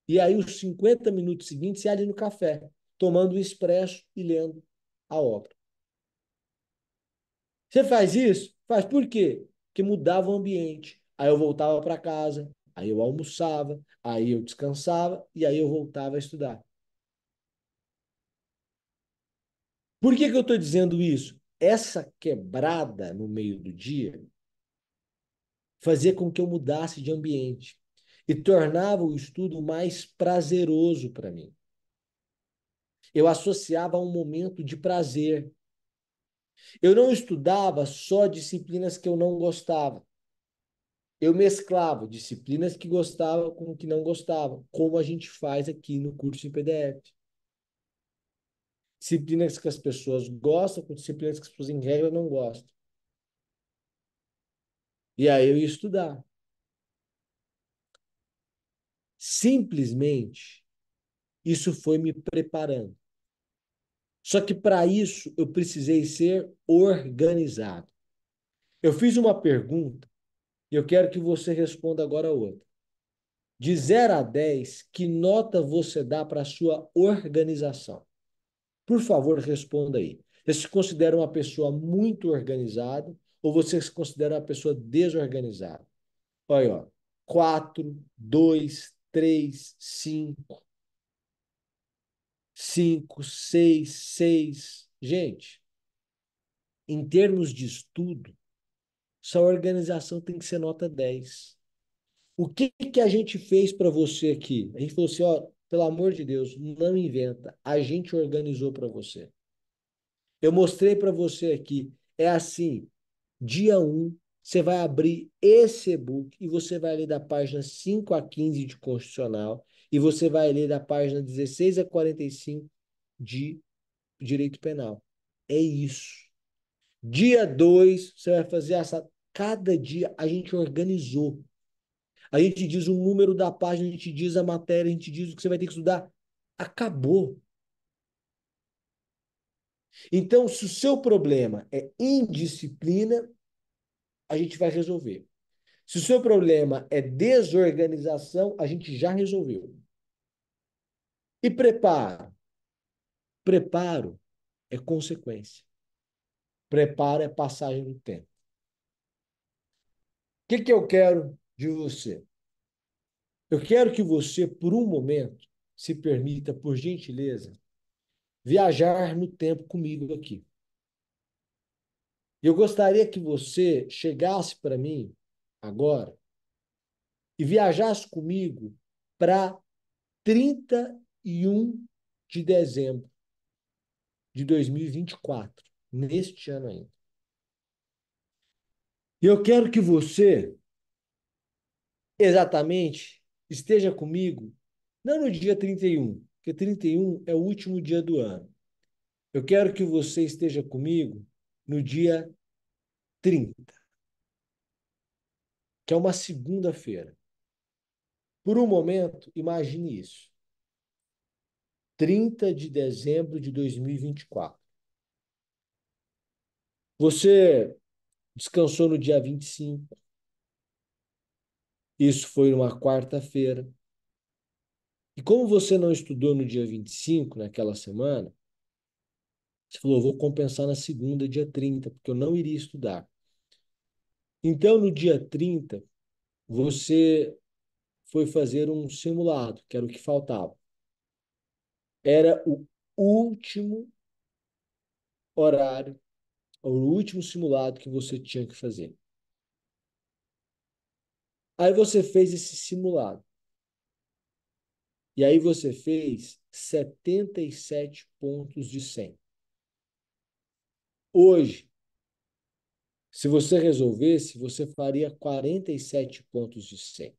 E aí, os 50 minutos seguintes, você é ali no café tomando o expresso e lendo a obra. Você faz isso? Faz por quê? Porque mudava o ambiente. Aí eu voltava para casa, aí eu almoçava, aí eu descansava e aí eu voltava a estudar. Por que, que eu estou dizendo isso? Essa quebrada no meio do dia fazia com que eu mudasse de ambiente e tornava o estudo mais prazeroso para mim. Eu associava a um momento de prazer. Eu não estudava só disciplinas que eu não gostava. Eu mesclava disciplinas que gostava com que não gostava, como a gente faz aqui no curso em PDF. Disciplinas que as pessoas gostam com disciplinas que as pessoas, em regra, não gostam. E aí eu ia estudar. Simplesmente isso foi me preparando. Só que para isso eu precisei ser organizado. Eu fiz uma pergunta e eu quero que você responda agora outra. De 0 a 10, que nota você dá para a sua organização? Por favor, responda aí. Você se considera uma pessoa muito organizada ou você se considera uma pessoa desorganizada? Olha, 4, 2, 3, 5. 5, 6, 6. Gente, em termos de estudo, sua organização tem que ser nota 10. O que, que a gente fez para você aqui? A gente falou assim, ó, pelo amor de Deus, não inventa. A gente organizou para você. Eu mostrei para você aqui. É assim, dia 1, um, você vai abrir esse e-book e você vai ler da página 5 a 15 de constitucional e você vai ler da página 16 a 45 de direito penal. É isso. Dia 2, você vai fazer essa. Cada dia a gente organizou. A gente diz o número da página, a gente diz a matéria, a gente diz o que você vai ter que estudar. Acabou. Então, se o seu problema é indisciplina, a gente vai resolver. Se o seu problema é desorganização, a gente já resolveu. E preparo? Preparo é consequência. Preparo é passagem do tempo. O que, que eu quero de você? Eu quero que você, por um momento, se permita, por gentileza, viajar no tempo comigo aqui. Eu gostaria que você chegasse para mim agora e viajasse comigo para 31 de dezembro de 2024, neste ano ainda. E eu quero que você exatamente esteja comigo, não no dia 31, porque 31 é o último dia do ano. Eu quero que você esteja comigo no dia 30 que é uma segunda-feira. Por um momento, imagine isso. 30 de dezembro de 2024. Você descansou no dia 25. Isso foi numa quarta-feira. E como você não estudou no dia 25, naquela semana, você falou: vou compensar na segunda, dia 30, porque eu não iria estudar. Então, no dia 30, você foi fazer um simulado, que era o que faltava. Era o último horário, o último simulado que você tinha que fazer. Aí você fez esse simulado. E aí você fez 77 pontos de 100. Hoje, se você resolvesse, você faria 47 pontos de 100.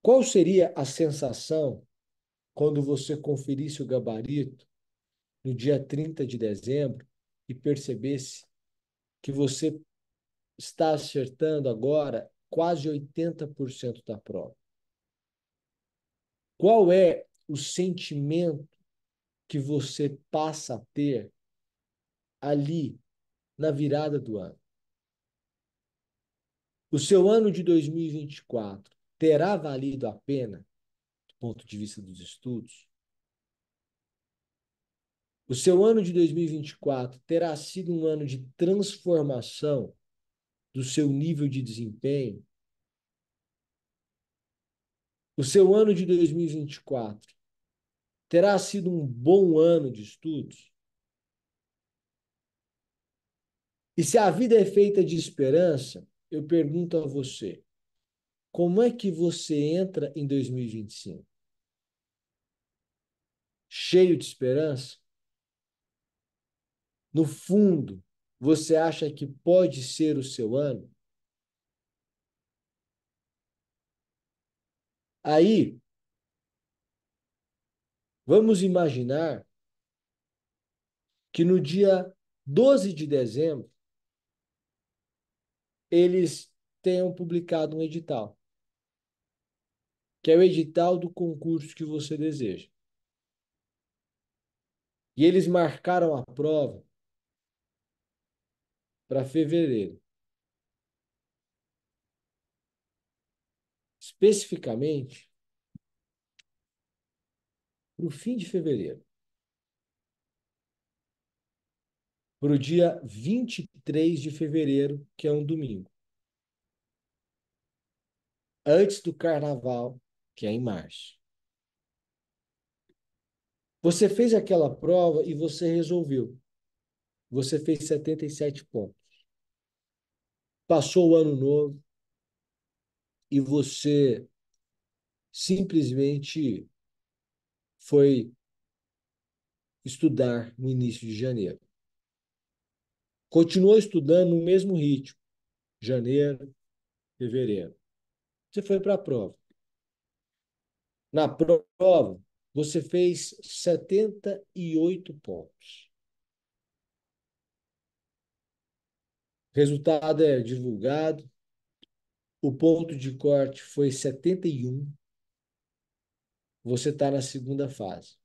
Qual seria a sensação quando você conferisse o gabarito no dia 30 de dezembro e percebesse que você está acertando agora quase 80% da prova? Qual é o sentimento que você passa a ter ali na virada do ano. O seu ano de 2024 terá valido a pena, do ponto de vista dos estudos? O seu ano de 2024 terá sido um ano de transformação do seu nível de desempenho? O seu ano de 2024 terá sido um bom ano de estudos? E se a vida é feita de esperança, eu pergunto a você: como é que você entra em 2025? Cheio de esperança? No fundo, você acha que pode ser o seu ano? Aí, vamos imaginar que no dia 12 de dezembro, eles tenham publicado um edital, que é o edital do concurso que você deseja. E eles marcaram a prova para fevereiro. Especificamente para o fim de fevereiro. Para o dia 23 23 de fevereiro, que é um domingo. Antes do carnaval, que é em março. Você fez aquela prova e você resolveu. Você fez 77 pontos. Passou o ano novo e você simplesmente foi estudar no início de janeiro. Continuou estudando no mesmo ritmo, janeiro, fevereiro. Você foi para a prova. Na prova, você fez 78 pontos. Resultado é divulgado. O ponto de corte foi 71. Você está na segunda fase.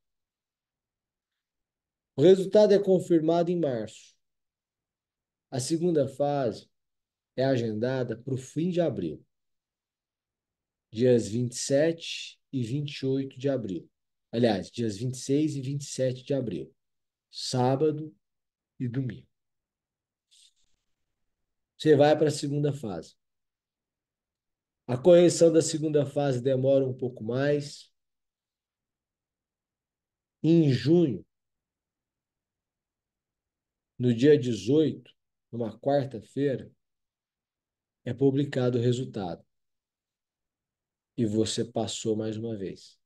O resultado é confirmado em março. A segunda fase é agendada para o fim de abril, dias 27 e 28 de abril. Aliás, dias 26 e 27 de abril, sábado e domingo. Você vai para a segunda fase. A correção da segunda fase demora um pouco mais. Em junho, no dia 18, numa quarta-feira, é publicado o resultado. E você passou mais uma vez.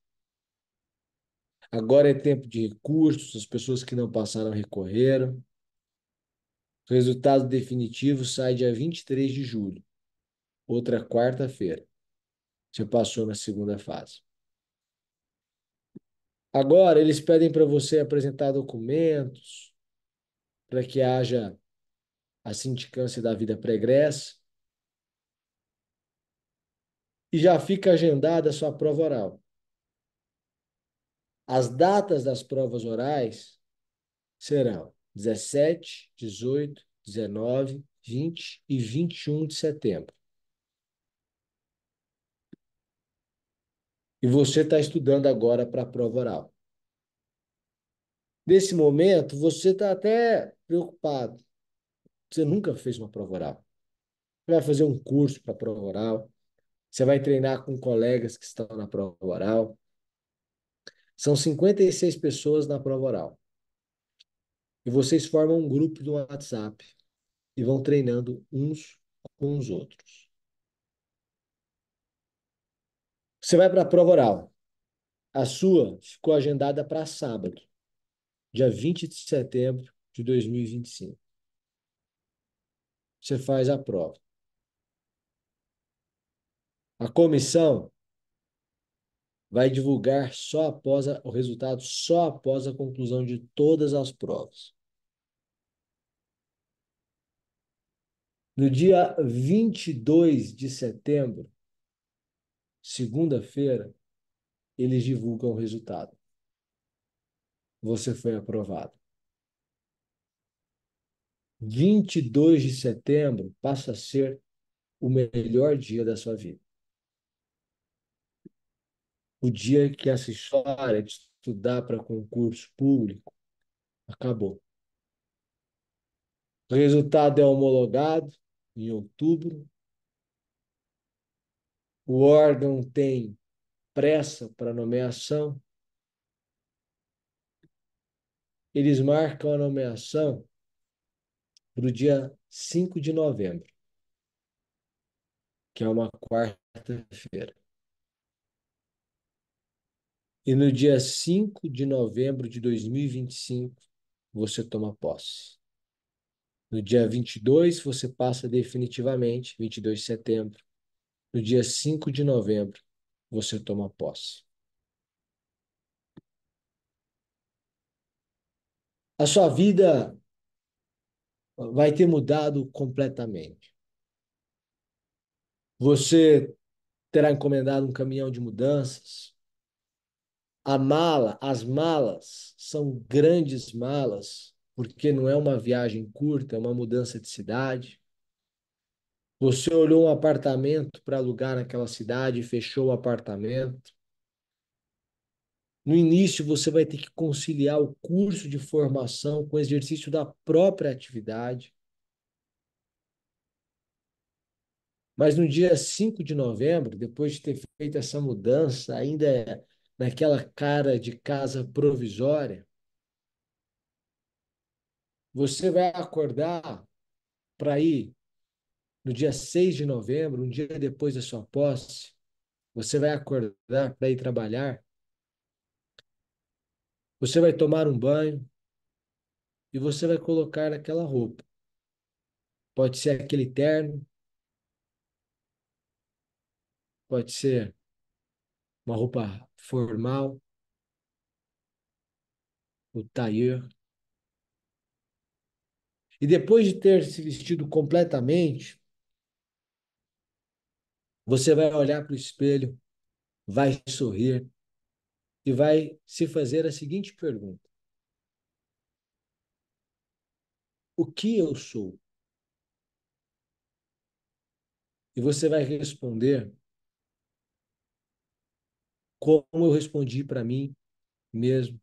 Agora é tempo de recursos, as pessoas que não passaram recorreram. O resultado definitivo sai dia 23 de julho, outra quarta-feira. Você passou na segunda fase. Agora, eles pedem para você apresentar documentos, para que haja a sindicância da vida pregressa. E já fica agendada a sua prova oral. As datas das provas orais serão 17, 18, 19, 20 e 21 de setembro. E você está estudando agora para a prova oral. Nesse momento, você está até preocupado. Você nunca fez uma prova oral. Você vai fazer um curso para prova oral. Você vai treinar com colegas que estão na prova oral. São 56 pessoas na prova oral. E vocês formam um grupo do WhatsApp e vão treinando uns com os outros. Você vai para a prova oral. A sua ficou agendada para sábado, dia 20 de setembro de 2025 você faz a prova. A comissão vai divulgar só após a, o resultado só após a conclusão de todas as provas. No dia 22 de setembro, segunda-feira, eles divulgam o resultado. Você foi aprovado. 22 de setembro passa a ser o melhor dia da sua vida. O dia que essa história de estudar para concurso público acabou. O resultado é homologado em outubro. O órgão tem pressa para nomeação. Eles marcam a nomeação para o dia 5 de novembro, que é uma quarta-feira. E no dia 5 de novembro de 2025, você toma posse. No dia 22, você passa definitivamente, 22 de setembro. No dia 5 de novembro, você toma posse. A sua vida vai ter mudado completamente. Você terá encomendado um caminhão de mudanças. A mala, as malas são grandes malas, porque não é uma viagem curta, é uma mudança de cidade. Você olhou um apartamento para alugar naquela cidade, fechou o apartamento. No início, você vai ter que conciliar o curso de formação com o exercício da própria atividade. Mas no dia 5 de novembro, depois de ter feito essa mudança, ainda é naquela cara de casa provisória, você vai acordar para ir no dia 6 de novembro, um dia depois da sua posse, você vai acordar para ir trabalhar você vai tomar um banho e você vai colocar aquela roupa. Pode ser aquele terno, pode ser uma roupa formal, o tailleur. E depois de ter se vestido completamente, você vai olhar para o espelho, vai sorrir e vai se fazer a seguinte pergunta: O que eu sou? E você vai responder como eu respondi para mim mesmo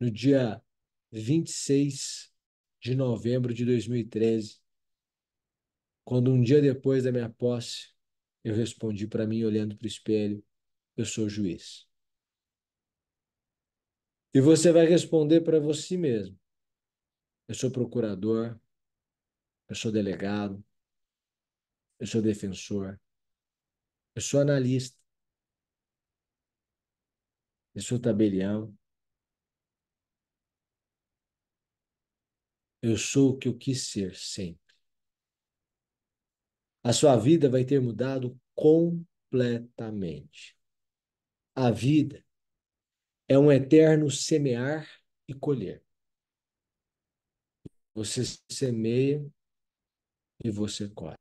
no dia 26 de novembro de 2013, quando um dia depois da minha posse, eu respondi para mim olhando para o espelho: eu sou juiz. E você vai responder para você mesmo. Eu sou procurador, eu sou delegado, eu sou defensor, eu sou analista, eu sou tabelião, eu sou o que eu quis ser sempre. A sua vida vai ter mudado completamente. A vida é um eterno semear e colher. Você semeia e você colhe.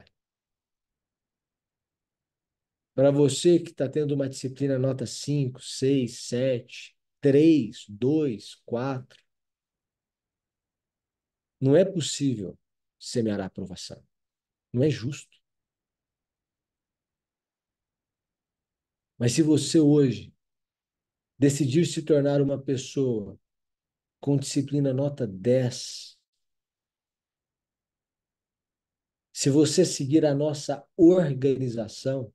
Para você que está tendo uma disciplina nota 5, 6, 7, 3, 2, 4, não é possível semear a aprovação. Não é justo. Mas se você hoje decidir se tornar uma pessoa com disciplina nota 10, se você seguir a nossa organização,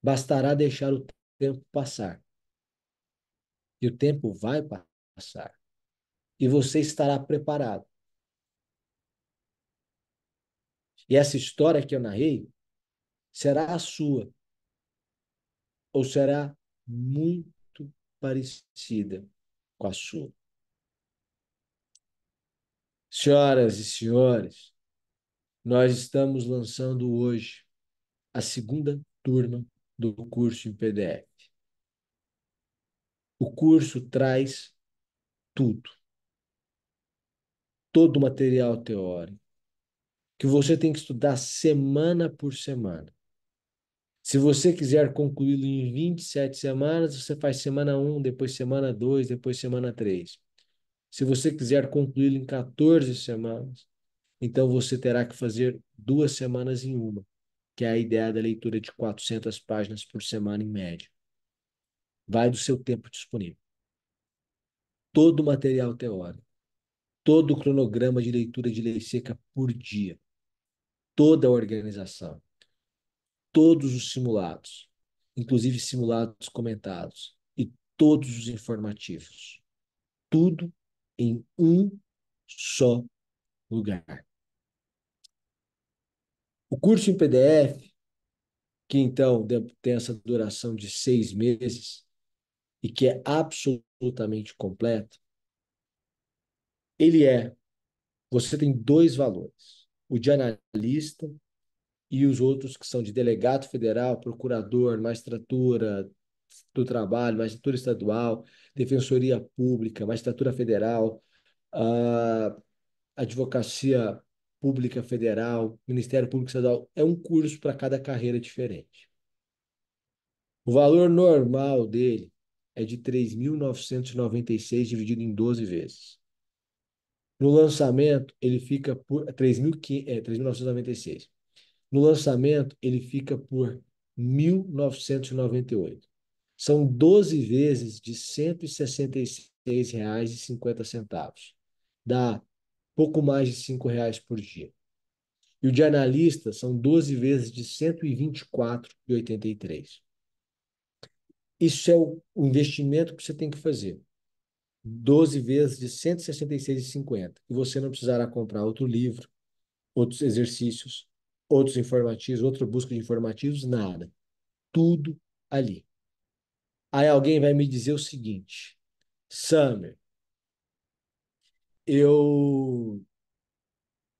bastará deixar o tempo passar. E o tempo vai passar. E você estará preparado. E essa história que eu narrei será a sua ou será muito parecida com a sua. Senhoras e senhores, nós estamos lançando hoje a segunda turma do curso em PDF. O curso traz tudo. Todo o material teórico que você tem que estudar semana por semana. Se você quiser concluí-lo em 27 semanas, você faz semana 1, depois semana 2, depois semana 3. Se você quiser concluí-lo em 14 semanas, então você terá que fazer duas semanas em uma, que é a ideia da leitura de 400 páginas por semana em média. Vai do seu tempo disponível. Todo o material teórico, todo o cronograma de leitura de lei seca por dia, toda a organização todos os simulados, inclusive simulados comentados, e todos os informativos. Tudo em um só lugar. O curso em PDF, que então tem essa duração de seis meses e que é absolutamente completo, ele é, você tem dois valores, o de analista e os outros que são de delegado federal, procurador, magistratura do trabalho, magistratura estadual, defensoria pública, magistratura federal, uh, advocacia pública federal, Ministério Público Estadual. É um curso para cada carreira diferente. O valor normal dele é de 3.996 dividido em 12 vezes. No lançamento, ele fica por 3.996. No lançamento, ele fica por 1.998. São 12 vezes de R$ 166,50. Dá pouco mais de R$ 5,00 por dia. E o de analista são 12 vezes de R$ 124,83. Isso é o investimento que você tem que fazer. 12 vezes de R$ 166,50. E você não precisará comprar outro livro, outros exercícios, outros informativos, outra busca de informativos, nada. Tudo ali. Aí alguém vai me dizer o seguinte: Summer, eu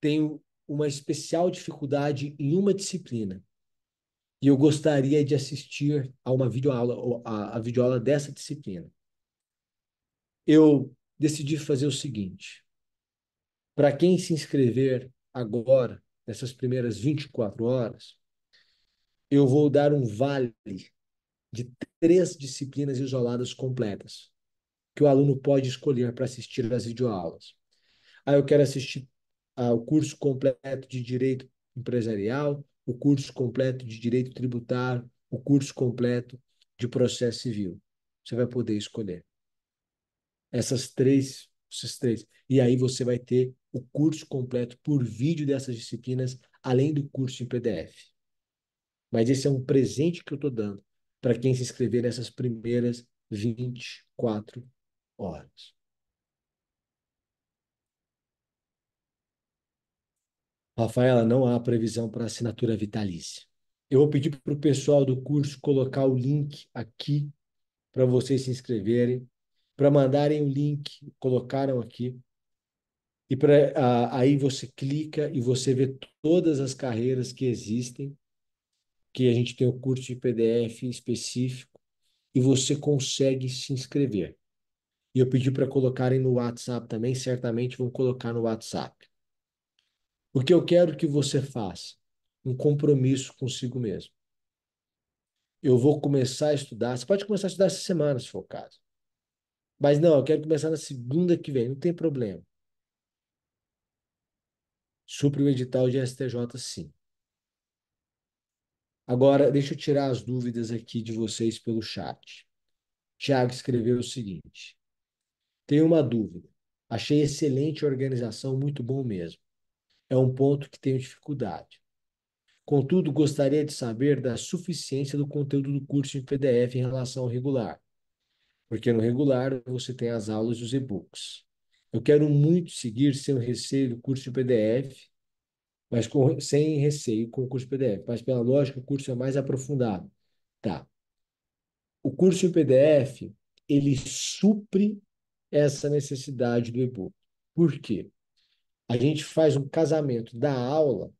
tenho uma especial dificuldade em uma disciplina e eu gostaria de assistir a uma videoaula, a, a videoaula dessa disciplina. Eu decidi fazer o seguinte: para quem se inscrever agora, nessas primeiras 24 horas, eu vou dar um vale de três disciplinas isoladas completas que o aluno pode escolher para assistir às videoaulas. Aí eu quero assistir ao ah, curso completo de Direito Empresarial, o curso completo de Direito Tributário, o curso completo de Processo Civil. Você vai poder escolher essas três, essas três. E aí você vai ter o curso completo por vídeo dessas disciplinas, além do curso em PDF. Mas esse é um presente que eu estou dando para quem se inscrever nessas primeiras 24 horas. Rafaela, não há previsão para assinatura vitalícia. Eu vou pedir para o pessoal do curso colocar o link aqui para vocês se inscreverem, para mandarem o link, colocaram aqui, e pra, a, aí você clica e você vê todas as carreiras que existem, que a gente tem o curso de PDF específico, e você consegue se inscrever. E eu pedi para colocarem no WhatsApp também, certamente vão colocar no WhatsApp. O que eu quero que você faça? Um compromisso consigo mesmo. Eu vou começar a estudar. Você pode começar a estudar essa semana, se for o caso. Mas não, eu quero começar na segunda que vem, não tem problema Supre o edital de STJ, sim. Agora, deixa eu tirar as dúvidas aqui de vocês pelo chat. Tiago escreveu o seguinte: Tenho uma dúvida. Achei excelente a organização, muito bom mesmo. É um ponto que tenho dificuldade. Contudo, gostaria de saber da suficiência do conteúdo do curso em PDF em relação ao regular. Porque no regular você tem as aulas e os e-books. Eu quero muito seguir sem receio o curso de PDF, mas com, sem receio com o curso de PDF. Mas pela lógica, o curso é mais aprofundado. Tá. O curso em PDF, ele supre essa necessidade do e-book. Por quê? A gente faz um casamento da aula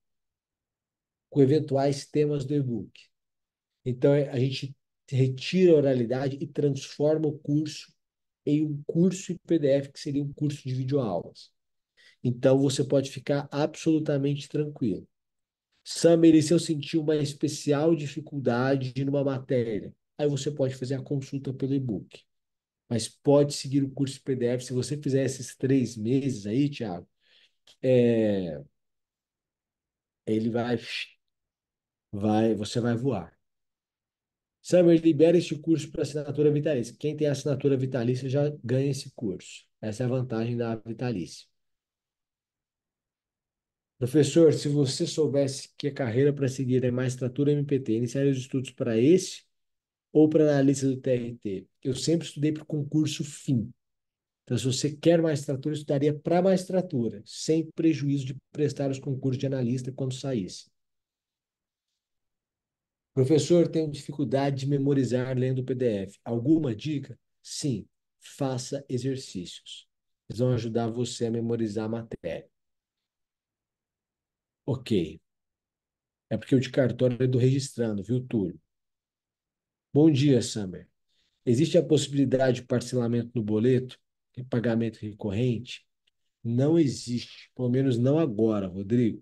com eventuais temas do e-book. Então, é, a gente retira a oralidade e transforma o curso em um curso em PDF, que seria um curso de videoaulas. Então, você pode ficar absolutamente tranquilo. Summer, se eu sentir uma especial dificuldade numa matéria, aí você pode fazer a consulta pelo e-book. Mas pode seguir o curso PDF. Se você fizer esses três meses aí, Thiago, é... ele vai, vai, você vai voar. Summer, libera este curso para assinatura vitalícia. Quem tem assinatura vitalícia já ganha esse curso. Essa é a vantagem da vitalícia. Professor, se você soubesse que a carreira para seguir é magistratura MPT, iniciaria os estudos para esse ou para analista do TRT? Eu sempre estudei para o concurso fim. Então, se você quer magistratura, eu estudaria para magistratura, sem prejuízo de prestar os concursos de analista quando saísse. Professor, tenho dificuldade de memorizar lendo o PDF. Alguma dica? Sim, faça exercícios. Eles vão ajudar você a memorizar a matéria. Ok. É porque o de cartório é do registrando, viu, Túlio? Bom dia, Summer. Existe a possibilidade de parcelamento no boleto e pagamento recorrente? Não existe, pelo menos não agora, Rodrigo.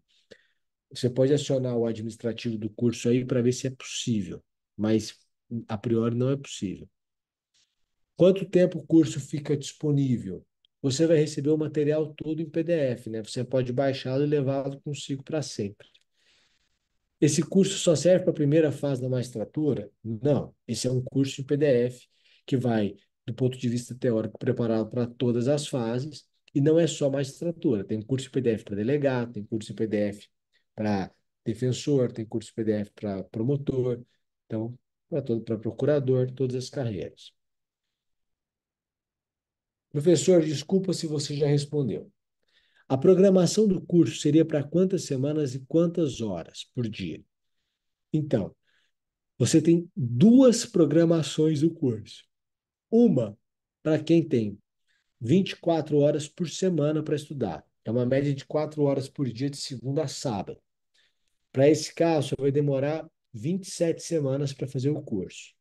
Você pode acionar o administrativo do curso aí para ver se é possível, mas a priori não é possível. Quanto tempo o curso fica disponível? Você vai receber o material todo em PDF, né? Você pode baixá-lo e levá-lo consigo para sempre. Esse curso só serve para a primeira fase da magistratura? Não. Esse é um curso em PDF que vai, do ponto de vista teórico, preparado para todas as fases. E não é só magistratura. Tem curso em PDF para delegado, tem curso em PDF para defensor, tem curso PDF para promotor, então, para procurador, todas as carreiras. Professor, desculpa se você já respondeu. A programação do curso seria para quantas semanas e quantas horas por dia? Então, você tem duas programações do curso. Uma para quem tem 24 horas por semana para estudar. É uma média de 4 horas por dia de segunda a sábado. Para esse caso, vai demorar 27 semanas para fazer o curso.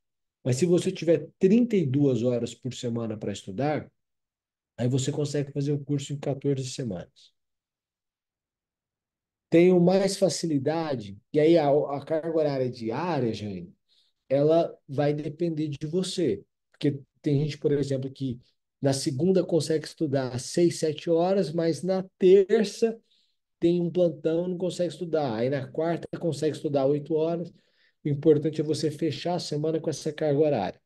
Mas se você tiver 32 horas por semana para estudar, aí você consegue fazer o curso em 14 semanas. Tenho mais facilidade, e aí a, a carga horária diária, gente, ela vai depender de você. Porque tem gente, por exemplo, que na segunda consegue estudar 6, 7 horas, mas na terça tem um plantão, não consegue estudar. Aí na quarta consegue estudar oito horas. O importante é você fechar a semana com essa carga horária.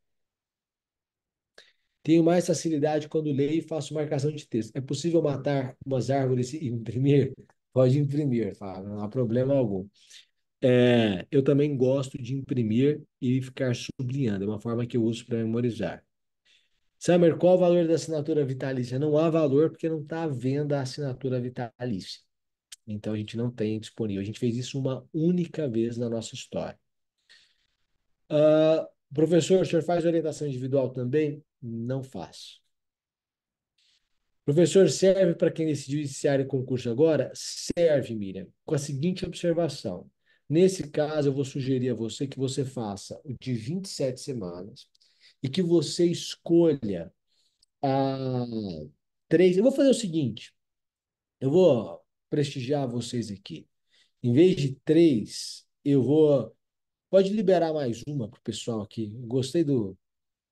Tenho mais facilidade quando leio e faço marcação de texto. É possível matar umas árvores e imprimir? Pode imprimir, não há problema algum. É, eu também gosto de imprimir e ficar sublinhando, é uma forma que eu uso para memorizar. Summer, qual o valor da assinatura vitalícia? Não há valor porque não está à venda a assinatura vitalícia. Então a gente não tem disponível. A gente fez isso uma única vez na nossa história. Uh, professor, o senhor faz orientação individual também? Não faço. Professor, serve para quem decidiu iniciar o concurso agora? Serve, Miriam, com a seguinte observação. Nesse caso, eu vou sugerir a você que você faça o de 27 semanas e que você escolha a três. Eu vou fazer o seguinte: eu vou prestigiar vocês aqui. Em vez de três, eu vou. Pode liberar mais uma para o pessoal aqui. Gostei do,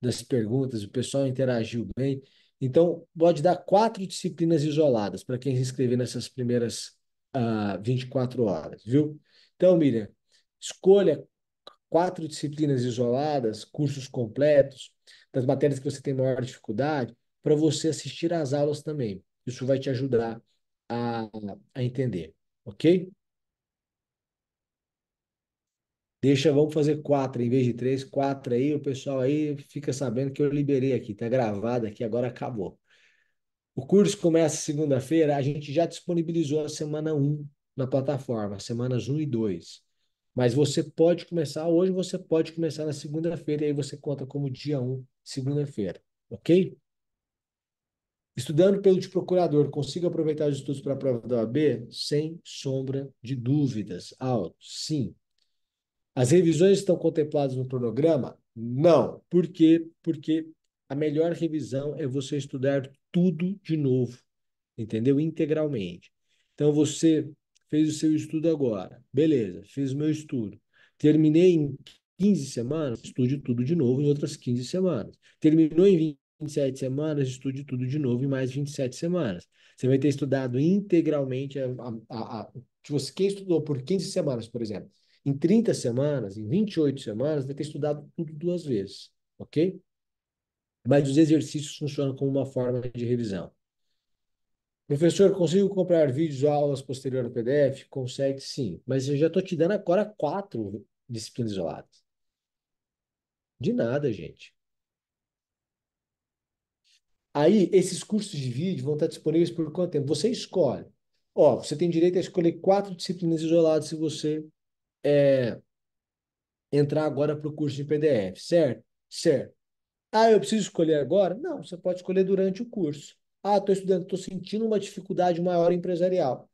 das perguntas, o pessoal interagiu bem. Então, pode dar quatro disciplinas isoladas para quem se inscrever nessas primeiras uh, ah, 24 horas, viu? Então, Miriam, escolha quatro disciplinas isoladas, cursos completos, das matérias que você tem maior dificuldade, para você assistir às aulas também. Isso vai te ajudar a, a entender, ok? Deixa, vamos fazer quatro em vez de três, quatro aí, o pessoal aí fica sabendo que eu liberei aqui, tá gravado aqui, agora acabou. O curso começa segunda-feira, a gente já disponibilizou a semana 1 na plataforma, semanas 1 e 2. Mas você pode começar hoje, você pode começar na segunda-feira, aí você conta como dia 1, segunda-feira, ok? Estudando pelo de procurador, consigo aproveitar os estudos para a prova da OAB? Sem sombra de dúvidas. Alto, sim. As revisões estão contempladas no cronograma? Não. Por quê? Porque a melhor revisão é você estudar tudo de novo, entendeu? Integralmente. Então, você fez o seu estudo agora. Beleza, fiz o meu estudo. Terminei em 15 semanas, estude tudo de novo em outras 15 semanas. Terminou em 27 semanas, estude tudo de novo em mais 27 semanas. Você vai ter estudado integralmente. A, a, a, tipo se assim, você, quem estudou por 15 semanas, por exemplo, em 30 semanas, em 28 semanas, vai ter estudado tudo duas vezes, ok? Mas os exercícios funcionam como uma forma de revisão. Professor, consigo comprar vídeos ou aulas posterior ao PDF? Consegue sim, mas eu já estou te dando agora quatro disciplinas isoladas. De nada, gente. Aí, esses cursos de vídeo vão estar disponíveis por quanto tempo? Você escolhe. Ó, você tem direito a escolher quatro disciplinas isoladas se você é, entrar agora para o curso de PDF, certo? Certo. Ah, eu preciso escolher agora? Não, você pode escolher durante o curso. Ah, estou estudando, estou sentindo uma dificuldade maior empresarial.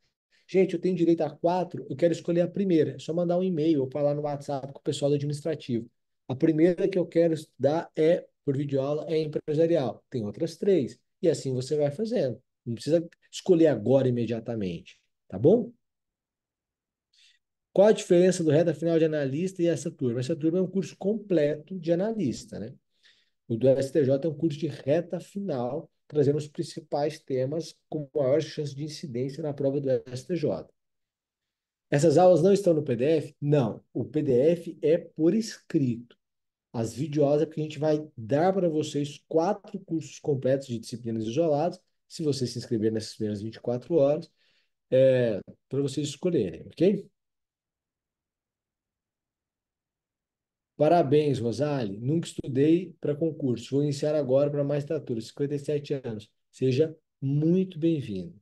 Gente, eu tenho direito a quatro, eu quero escolher a primeira. É só mandar um e-mail ou falar no WhatsApp com o pessoal do administrativo. A primeira que eu quero estudar é por videoaula é empresarial. Tem outras três. E assim você vai fazendo. Não precisa escolher agora imediatamente, tá bom? Qual a diferença do reta final de analista e essa turma? Essa turma é um curso completo de analista, né? O do STJ é um curso de reta final, trazendo os principais temas com maior chance de incidência na prova do STJ. Essas aulas não estão no PDF? Não, o PDF é por escrito. As videoaulas é porque a gente vai dar para vocês quatro cursos completos de disciplinas isoladas, se você se inscrever nessas primeiras 24 horas, é, para vocês escolherem, ok? Parabéns, Rosali. Nunca estudei para concurso. Vou iniciar agora para mais mastratura, 57 anos. Seja muito bem-vindo.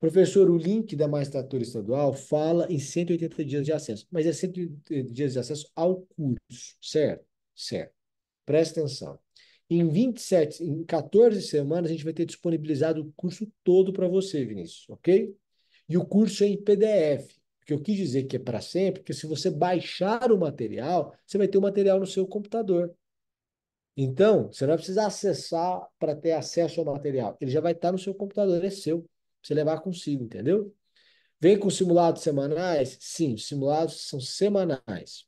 Professor, o link da magistratura estadual fala em 180 dias de acesso, mas é 180 dias de acesso ao curso, certo? Certo. Presta atenção. Em 27, em 14 semanas, a gente vai ter disponibilizado o curso todo para você, Vinícius, ok? E o curso é em PDF, porque eu quis dizer que é para sempre, porque se você baixar o material, você vai ter o material no seu computador. Então, você não vai precisar acessar para ter acesso ao material. Ele já vai estar no seu computador, é seu você levar consigo, entendeu? Vem com simulados semanais? Sim, simulados são semanais.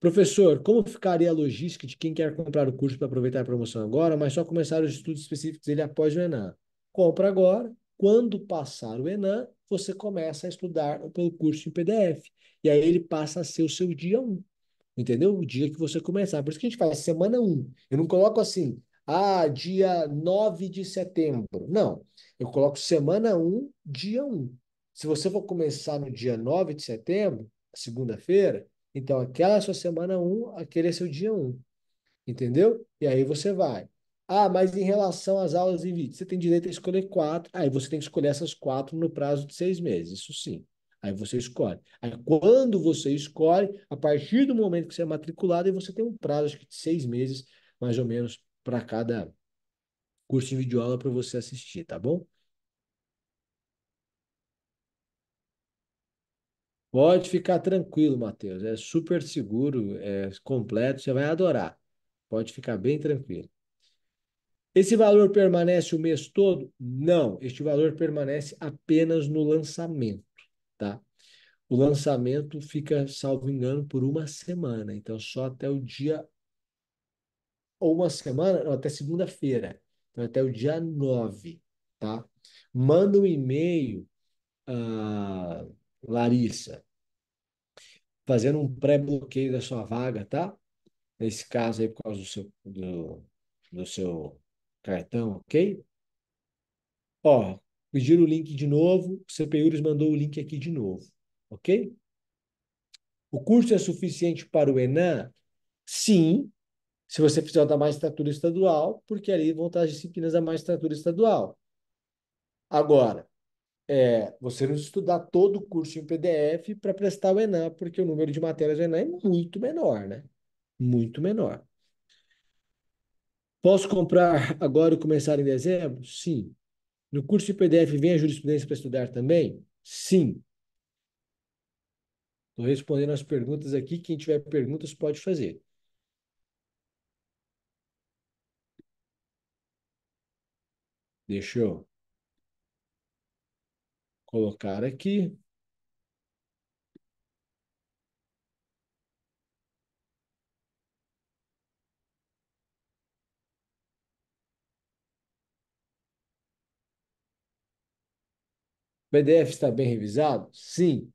Professor, como ficaria a logística de quem quer comprar o curso para aproveitar a promoção agora, mas só começar os estudos específicos dele após o Enan? Compra agora, quando passar o Enan, você começa a estudar pelo curso em PDF. E aí ele passa a ser o seu dia 1. Um, entendeu? O dia que você começar. Por isso que a gente faz semana 1. Um. Eu não coloco assim, ah, dia 9 de setembro. Não. Eu coloco semana 1, dia 1. Se você for começar no dia 9 de setembro, segunda-feira, então aquela é sua semana 1, aquele é seu dia 1. Entendeu? E aí você vai. Ah, mas em relação às aulas em vídeo, você tem direito a escolher quatro. Aí você tem que escolher essas quatro no prazo de seis meses, isso sim. Aí você escolhe. Aí quando você escolhe, a partir do momento que você é matriculado, aí você tem um prazo acho que de seis meses, mais ou menos, para cada curso de videoaula para você assistir, tá bom? Pode ficar tranquilo, Matheus. É super seguro, é completo, você vai adorar. Pode ficar bem tranquilo. Esse valor permanece o mês todo? Não, este valor permanece apenas no lançamento, tá? O lançamento fica, salvo engano, por uma semana, então só até o dia ou uma semana, não, até segunda-feira, então até o dia 9, tá? Manda um e-mail, uh, Larissa, fazendo um pré-bloqueio da sua vaga, tá? Nesse caso aí, por causa do seu, do, do seu cartão, ok? Ó, pediram o link de novo, o CPURES mandou o link aqui de novo, ok? O curso é suficiente para o Enan? Sim, se você fizer da magistratura estadual, porque ali vão estar as disciplinas da magistratura estadual. Agora, é, você não estudar todo o curso em PDF para prestar o Enan, porque o número de matérias do Enan é muito menor, né? Muito menor. Posso comprar agora e começar em dezembro? Sim. No curso de PDF vem a jurisprudência para estudar também? Sim. Estou respondendo as perguntas aqui. Quem tiver perguntas pode fazer. Deixa eu colocar aqui. O PDF está bem revisado? Sim.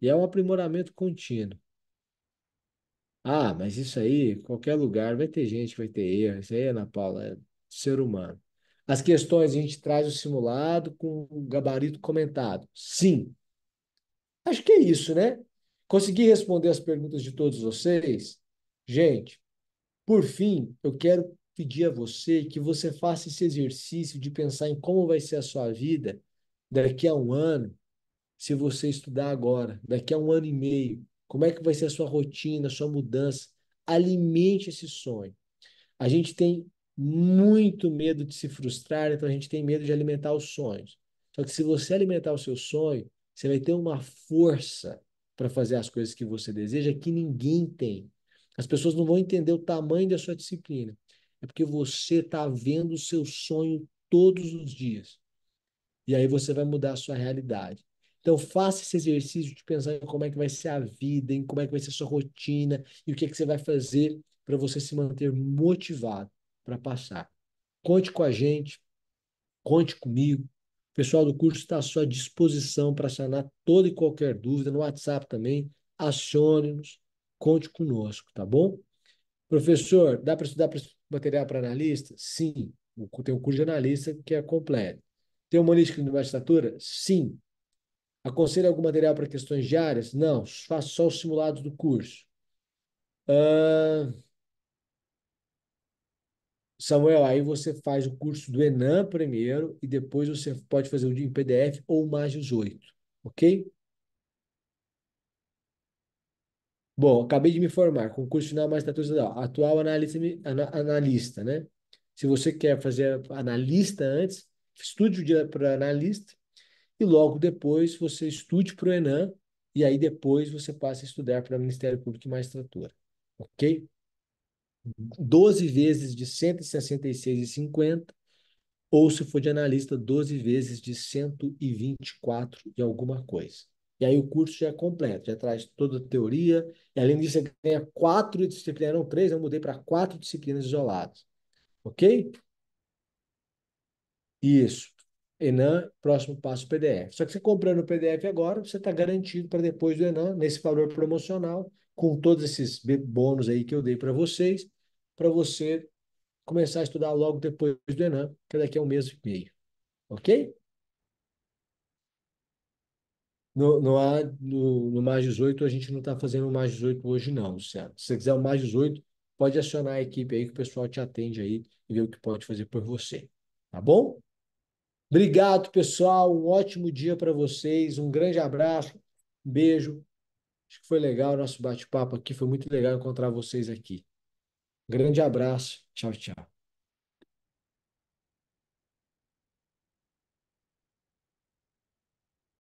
E é um aprimoramento contínuo. Ah, mas isso aí, qualquer lugar vai ter gente, vai ter erro. Isso aí, Ana Paula, é ser humano. As questões a gente traz o simulado com o gabarito comentado. Sim. Acho que é isso, né? Consegui responder as perguntas de todos vocês? Gente, por fim, eu quero pedir a você que você faça esse exercício de pensar em como vai ser a sua vida daqui a um ano, se você estudar agora, daqui a um ano e meio, como é que vai ser a sua rotina, a sua mudança? Alimente esse sonho. A gente tem muito medo de se frustrar, então a gente tem medo de alimentar os sonhos. Só que se você alimentar o seu sonho, você vai ter uma força para fazer as coisas que você deseja que ninguém tem. As pessoas não vão entender o tamanho da sua disciplina. É porque você está vendo o seu sonho todos os dias. E aí você vai mudar a sua realidade. Então faça esse exercício de pensar em como é que vai ser a vida, em como é que vai ser a sua rotina e o que, é que você vai fazer para você se manter motivado para passar. Conte com a gente, conte comigo. O pessoal do curso está à sua disposição para sanar toda e qualquer dúvida. No WhatsApp também, acione-nos, conte conosco, tá bom? Professor, dá para estudar material para analista? Sim, tem um curso de analista que é completo. Tem uma lista de magistratura? Sim. Aconselho algum material para questões diárias? Não, faço só os simulados do curso. Uh, Samuel, aí você faz o curso do Enam primeiro e depois você pode fazer o de em PDF ou mais 18, ok? Bom, acabei de me formar, concurso final magistratura estadual, atual analista, analista, né? Se você quer fazer analista antes, estude para analista e logo depois você estude para o Enam e aí depois você passa a estudar para Ministério Público e Magistratura, ok? 12 vezes de 166,50, ou se for de analista, 12 vezes de 124 e alguma coisa. E aí o curso já é completo, já traz toda a teoria, e além disso você ganha quatro disciplinas, não três, eu mudei para quatro disciplinas isoladas. Ok? Isso. Enan, próximo passo PDF. Só que você comprando o PDF agora, você está garantido para depois do Enan, nesse valor promocional, com todos esses bônus aí que eu dei para vocês, para você começar a estudar logo depois do Enem, que é daqui a um mês e meio. Ok? No, no, no, no mais 18, a gente não está fazendo o mais 18 hoje, não, Luciano. Se você quiser o mais 18, pode acionar a equipe aí que o pessoal te atende aí e ver o que pode fazer por você. Tá bom? Obrigado, pessoal. Um ótimo dia para vocês. Um grande abraço. Um beijo. Acho que foi legal o nosso bate-papo aqui. Foi muito legal encontrar vocês aqui. Grande abraço. Tchau, tchau.